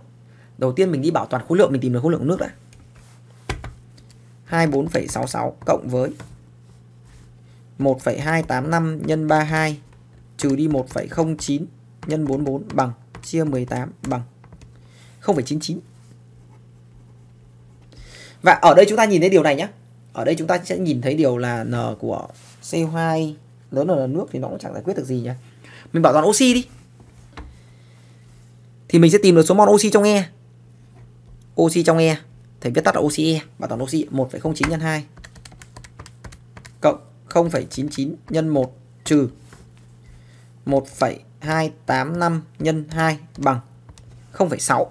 Đầu tiên mình đi bảo toàn khối lượng mình tìm được khối lượng nước đã. 24,66 cộng với 1,285 nhân 32 trừ đi 1,09 nhân 44 bằng chia 18 bằng 0,99. Và ở đây chúng ta nhìn thấy điều này nhé. Ở đây chúng ta sẽ nhìn thấy điều là N của CO2 lớn hơn là nước thì nó cũng chẳng giải quyết được gì nhỉ. Mình bảo toàn oxy đi. Thì mình sẽ tìm được số mol oxy trong E. Oxy trong E. Thầy viết tắt là oxy e, Bảo toàn oxy 1,09 x 2 cộng 0,99 nhân 1 trừ 1,285 nhân 2 bằng 0,6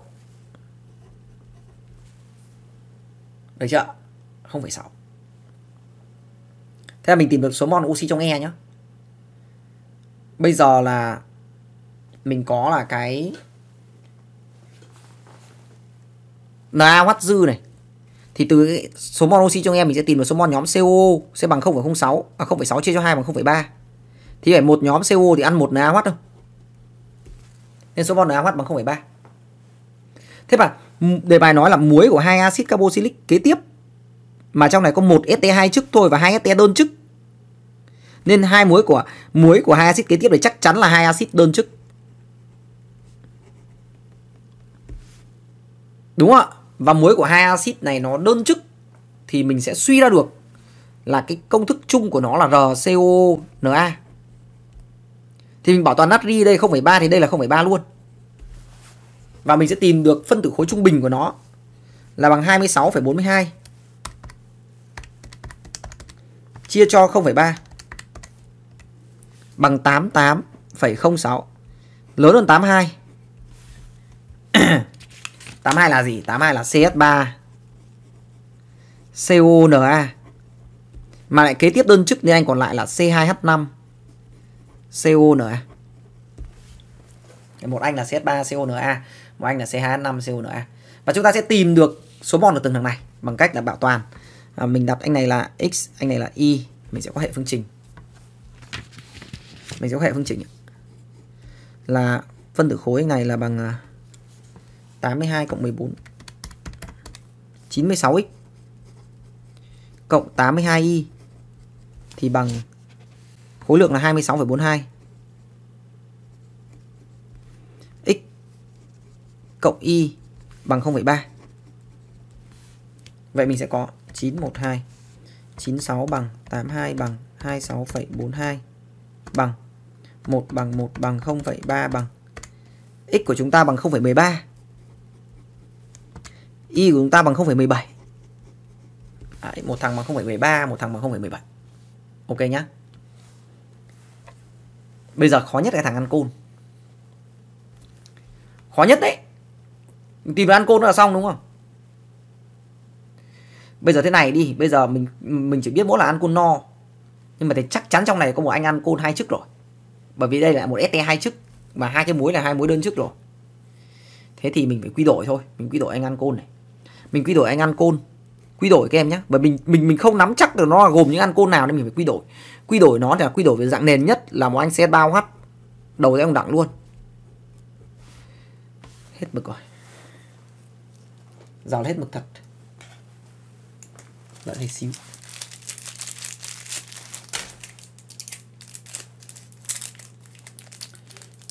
Được chưa? 0,6 Thế là mình tìm được số mol oxy trong E nhá. Bây giờ là Mình có là cái Na hoắt dư này Thì từ số mol oxy trong e mình sẽ tìm được số mol nhóm CO Sẽ bằng 0,06 À 0,6 chia cho 2 bằng 0,3 Thì phải một nhóm CO thì ăn một Na hoắt thôi Nên số mol Na hoắt bằng 0,3 Thế mà đề bài nói là muối của hai axit carboxylic kế tiếp mà trong này có một ST2 chức thôi và hai ST đơn chức. Nên hai muối của muối của hai axit kế tiếp này chắc chắn là hai axit đơn chức. Đúng không ạ? Và muối của hai axit này nó đơn chức thì mình sẽ suy ra được là cái công thức chung của nó là RCONa. Thì mình bảo toàn natri đây 0,3 thì đây là 0,3 luôn và mình sẽ tìm được phân tử khối trung bình của nó là bằng 26,42 chia cho 0,3 bằng 88,06 lớn hơn 82 82 là gì? 82 là CH3 CONA mà lại kế tiếp đơn chức nên anh còn lại là C2H5 CONA một anh là CH3 CONA một anh là CH5 CONA và chúng ta sẽ tìm được số mol ở từng thằng này bằng cách là bảo toàn à, mình đặt anh này là x anh này là y mình sẽ có hệ phương trình mình sẽ có hệ phương trình là phân tử khối này là bằng 82 à, cộng 14 96x cộng 82y thì bằng khối lượng là 26,42 cộng y bằng 0,3. Vậy mình sẽ có 912 96 bằng 82 bằng 26,42 bằng 1 bằng 1 bằng 0,3 bằng x của chúng ta bằng 0,13 y của chúng ta bằng 0,17 Đấy, một thằng bằng 0,13 một thằng bằng 0,17 ok nhá bây giờ khó nhất là thằng ăn côn khó nhất đấy mình tìm ăn côn là xong đúng không bây giờ thế này đi bây giờ mình mình chỉ biết mỗi là ăn côn no nhưng mà thì chắc chắn trong này có một anh ăn côn hai chức rồi bởi vì đây là một st hai chức mà hai cái muối là hai muối đơn chức rồi thế thì mình phải quy đổi thôi mình quy đổi anh ăn côn này mình quy đổi anh ăn côn quy đổi các em nhé bởi mình mình mình không nắm chắc được nó là gồm những ăn côn nào nên mình phải quy đổi quy đổi nó là quy đổi về dạng nền nhất là một anh xe bao h đầu ra ông đặng luôn hết bực rồi rào hết mực thật đợi này xíu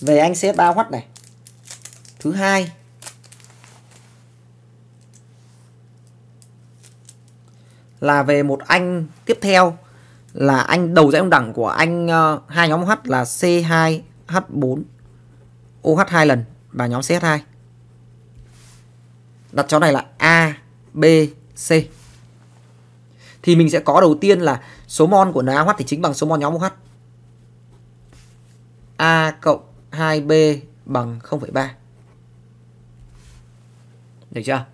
về anh sẽ bao hoắt này thứ hai là về một anh tiếp theo là anh đầu dãy ông đẳng của anh uh, hai nhóm H là C2H4 OH2 lần và nhóm CH2 đặt cháu này là A, B, C. Thì mình sẽ có đầu tiên là số mol của NaOH thì chính bằng số mol nhóm OH. A cộng 2B bằng 0,3. Được chưa?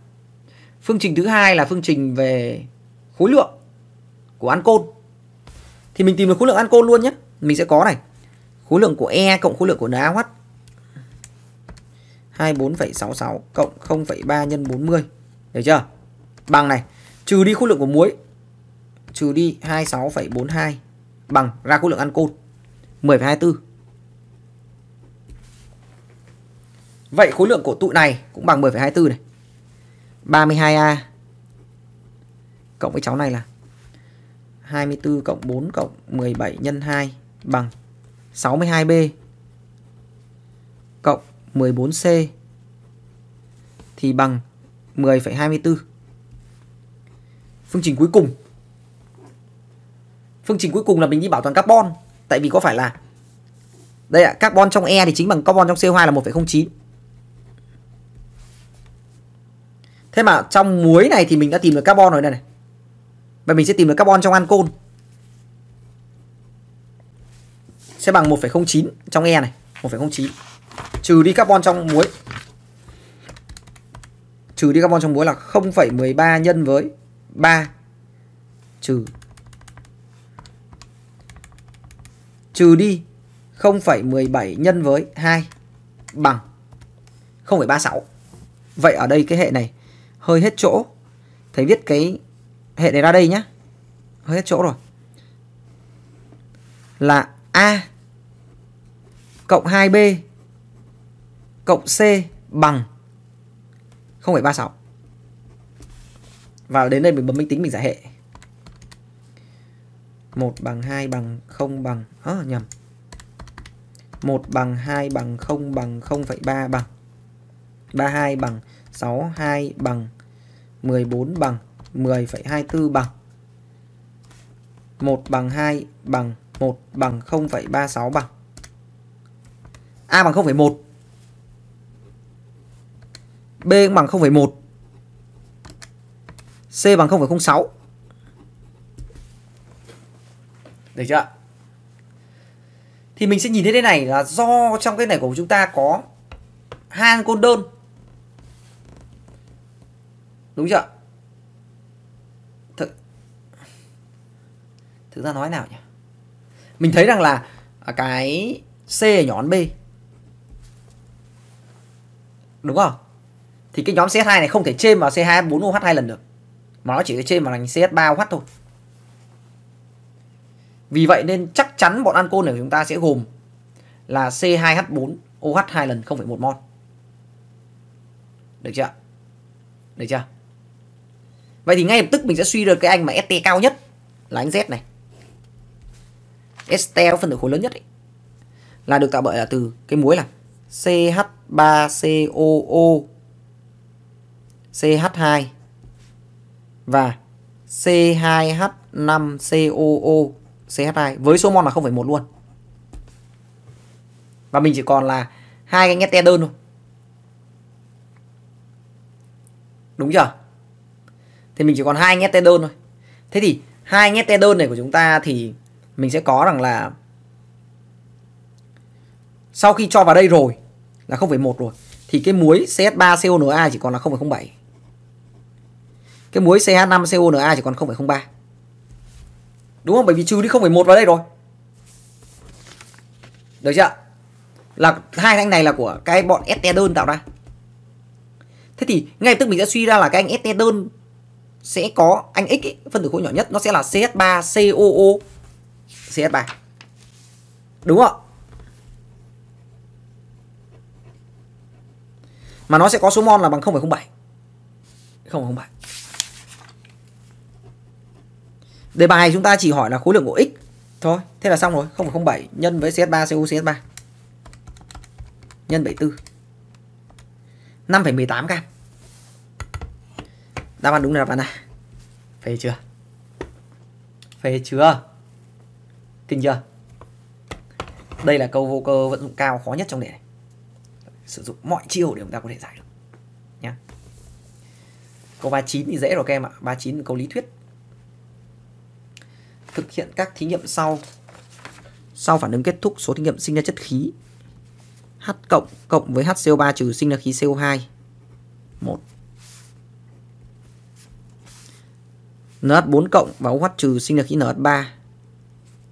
Phương trình thứ hai là phương trình về khối lượng của ancol. Thì mình tìm được khối lượng ancol luôn nhé. Mình sẽ có này. Khối lượng của E cộng khối lượng của NaOH 24,66 cộng 0,3 nhân 40. Được chưa? Bằng này, trừ đi khối lượng của muối, trừ đi 26,42 bằng ra khối lượng ăn ancol 10,24. Vậy khối lượng của tụ này cũng bằng 10,24 này. 32A cộng với cháu này là 24 cộng 4 cộng 17 nhân 2 bằng 62B cộng 14C thì bằng 10,24. Phương trình cuối cùng. Phương trình cuối cùng là mình đi bảo toàn carbon. Tại vì có phải là đây ạ, carbon trong E thì chính bằng carbon trong CO2 là 1,09. Thế mà trong muối này thì mình đã tìm được carbon rồi đây này. Và mình sẽ tìm được carbon trong ancol. Sẽ bằng 1,09 trong E này, 1,09 trừ đi carbon trong muối trừ đi carbon trong muối là 0,13 nhân với 3 trừ trừ đi 0,17 nhân với 2 bằng 0,36. Vậy ở đây cái hệ này hơi hết chỗ. Thầy viết cái hệ này ra đây nhá. Hơi hết chỗ rồi. Là A cộng 2B cộng C bằng 0,36 Và đến đây mình bấm máy tính mình giải hệ 1 bằng 2 bằng 0 bằng à, nhầm 1 bằng 2 bằng 0 bằng 0,3 bằng 32 bằng 62 bằng 14 bằng 10,24 bằng 1 bằng 2 bằng 1 bằng 0,36 bằng A bằng 0,1 B cũng bằng 0,1 C bằng 0,06 Được chưa Thì mình sẽ nhìn thấy đây này là do trong cái này của chúng ta có Han côn đơn Đúng chưa Thực Thực ra nói nào nhỉ Mình thấy rằng là à, cái C nhỏ hơn B Đúng không thì cái nhóm CH2 này không thể chêm vào C24OH hai lần được mà nó chỉ có chêm vào thành CH3OH thôi vì vậy nên chắc chắn bọn ancol này của chúng ta sẽ gồm là C2H4OH hai lần 0,1 mol được chưa được chưa vậy thì ngay lập tức mình sẽ suy được cái anh mà ST cao nhất là anh Z này ST có phân tử khối lớn nhất ấy, là được tạo bởi là từ cái muối là CH3COO CH2 và C2H5COO CH2 với số mol là 0,1 luôn. Và mình chỉ còn là hai cái nét te đơn thôi. Đúng chưa? Thì mình chỉ còn hai nét te đơn thôi. Thế thì hai nét te đơn này của chúng ta thì mình sẽ có rằng là sau khi cho vào đây rồi là 0,1 rồi thì cái muối CH3CONA chỉ còn là 0,07 cái muối CH5CONA chỉ còn 0,03 đúng không bởi vì trừ đi 0,1 vào đây rồi được chưa là hai anh này là của cái bọn st đơn tạo ra thế thì ngay tức mình sẽ suy ra là cái anh st đơn sẽ có anh x ấy, phân tử khối nhỏ nhất nó sẽ là CH3COO CH3 đúng không mà nó sẽ có số mol là bằng 0,07 0,07 Đề bài chúng ta chỉ hỏi là khối lượng của x thôi. Thế là xong rồi, 0,07 nhân với CS3 CU CS3 nhân 74. 5,18 cam. Đáp án đúng là đáp án này. Phê chưa? Phê chưa? Kinh chưa? Đây là câu vô cơ vận dụng cao khó nhất trong đề này. Sử dụng mọi chiêu để chúng ta có thể giải được. Nhá. Câu 39 thì dễ rồi các em ạ. 39 câu lý thuyết thực hiện các thí nghiệm sau. Sau phản ứng kết thúc, số thí nghiệm sinh ra chất khí H cộng cộng với HCO3 trừ sinh ra khí CO2. 1. NH4 cộng và OH trừ sinh ra khí NH3.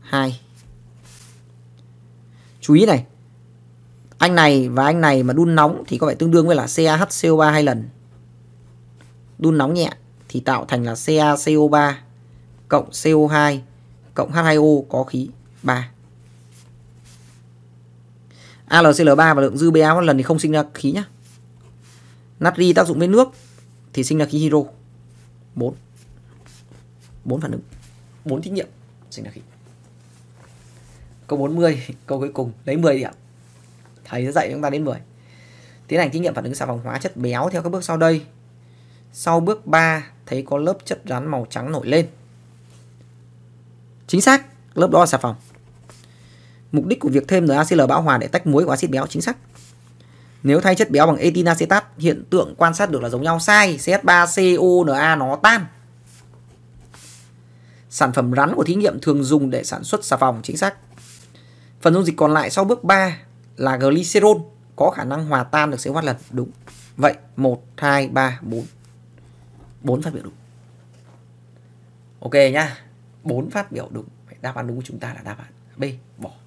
2. Chú ý này. Anh này và anh này mà đun nóng thì có phải tương đương với là CaHCO3 hai lần. Đun nóng nhẹ thì tạo thành là CaCO3 cộng CO2 cộng H2O có khí 3. AlCl3 và lượng dư BaH lần thì không sinh ra khí nhá. Natri tác dụng với nước thì sinh ra khí hydro. 4. 4 phản ứng. 4 thí nghiệm sinh ra khí. Câu 40, câu cuối cùng lấy 10 điểm. Thầy dạy chúng ta đến 10. Tiến hành thí nghiệm phản ứng xà phòng hóa chất béo theo các bước sau đây. Sau bước 3 thấy có lớp chất rắn màu trắng nổi lên. Chính xác, lớp đó là xà phòng. Mục đích của việc thêm NaCl bão hòa để tách muối của axit béo chính xác. Nếu thay chất béo bằng etin hiện tượng quan sát được là giống nhau sai, CH3CONa nó tan. Sản phẩm rắn của thí nghiệm thường dùng để sản xuất xà phòng chính xác. Phần dung dịch còn lại sau bước 3 là glycerol có khả năng hòa tan được CO2 lần đúng. Vậy 1 2 3 4 4 phát biểu đúng. Ok nhá bốn phát biểu đúng phải đáp án đúng của chúng ta là đáp án B bỏ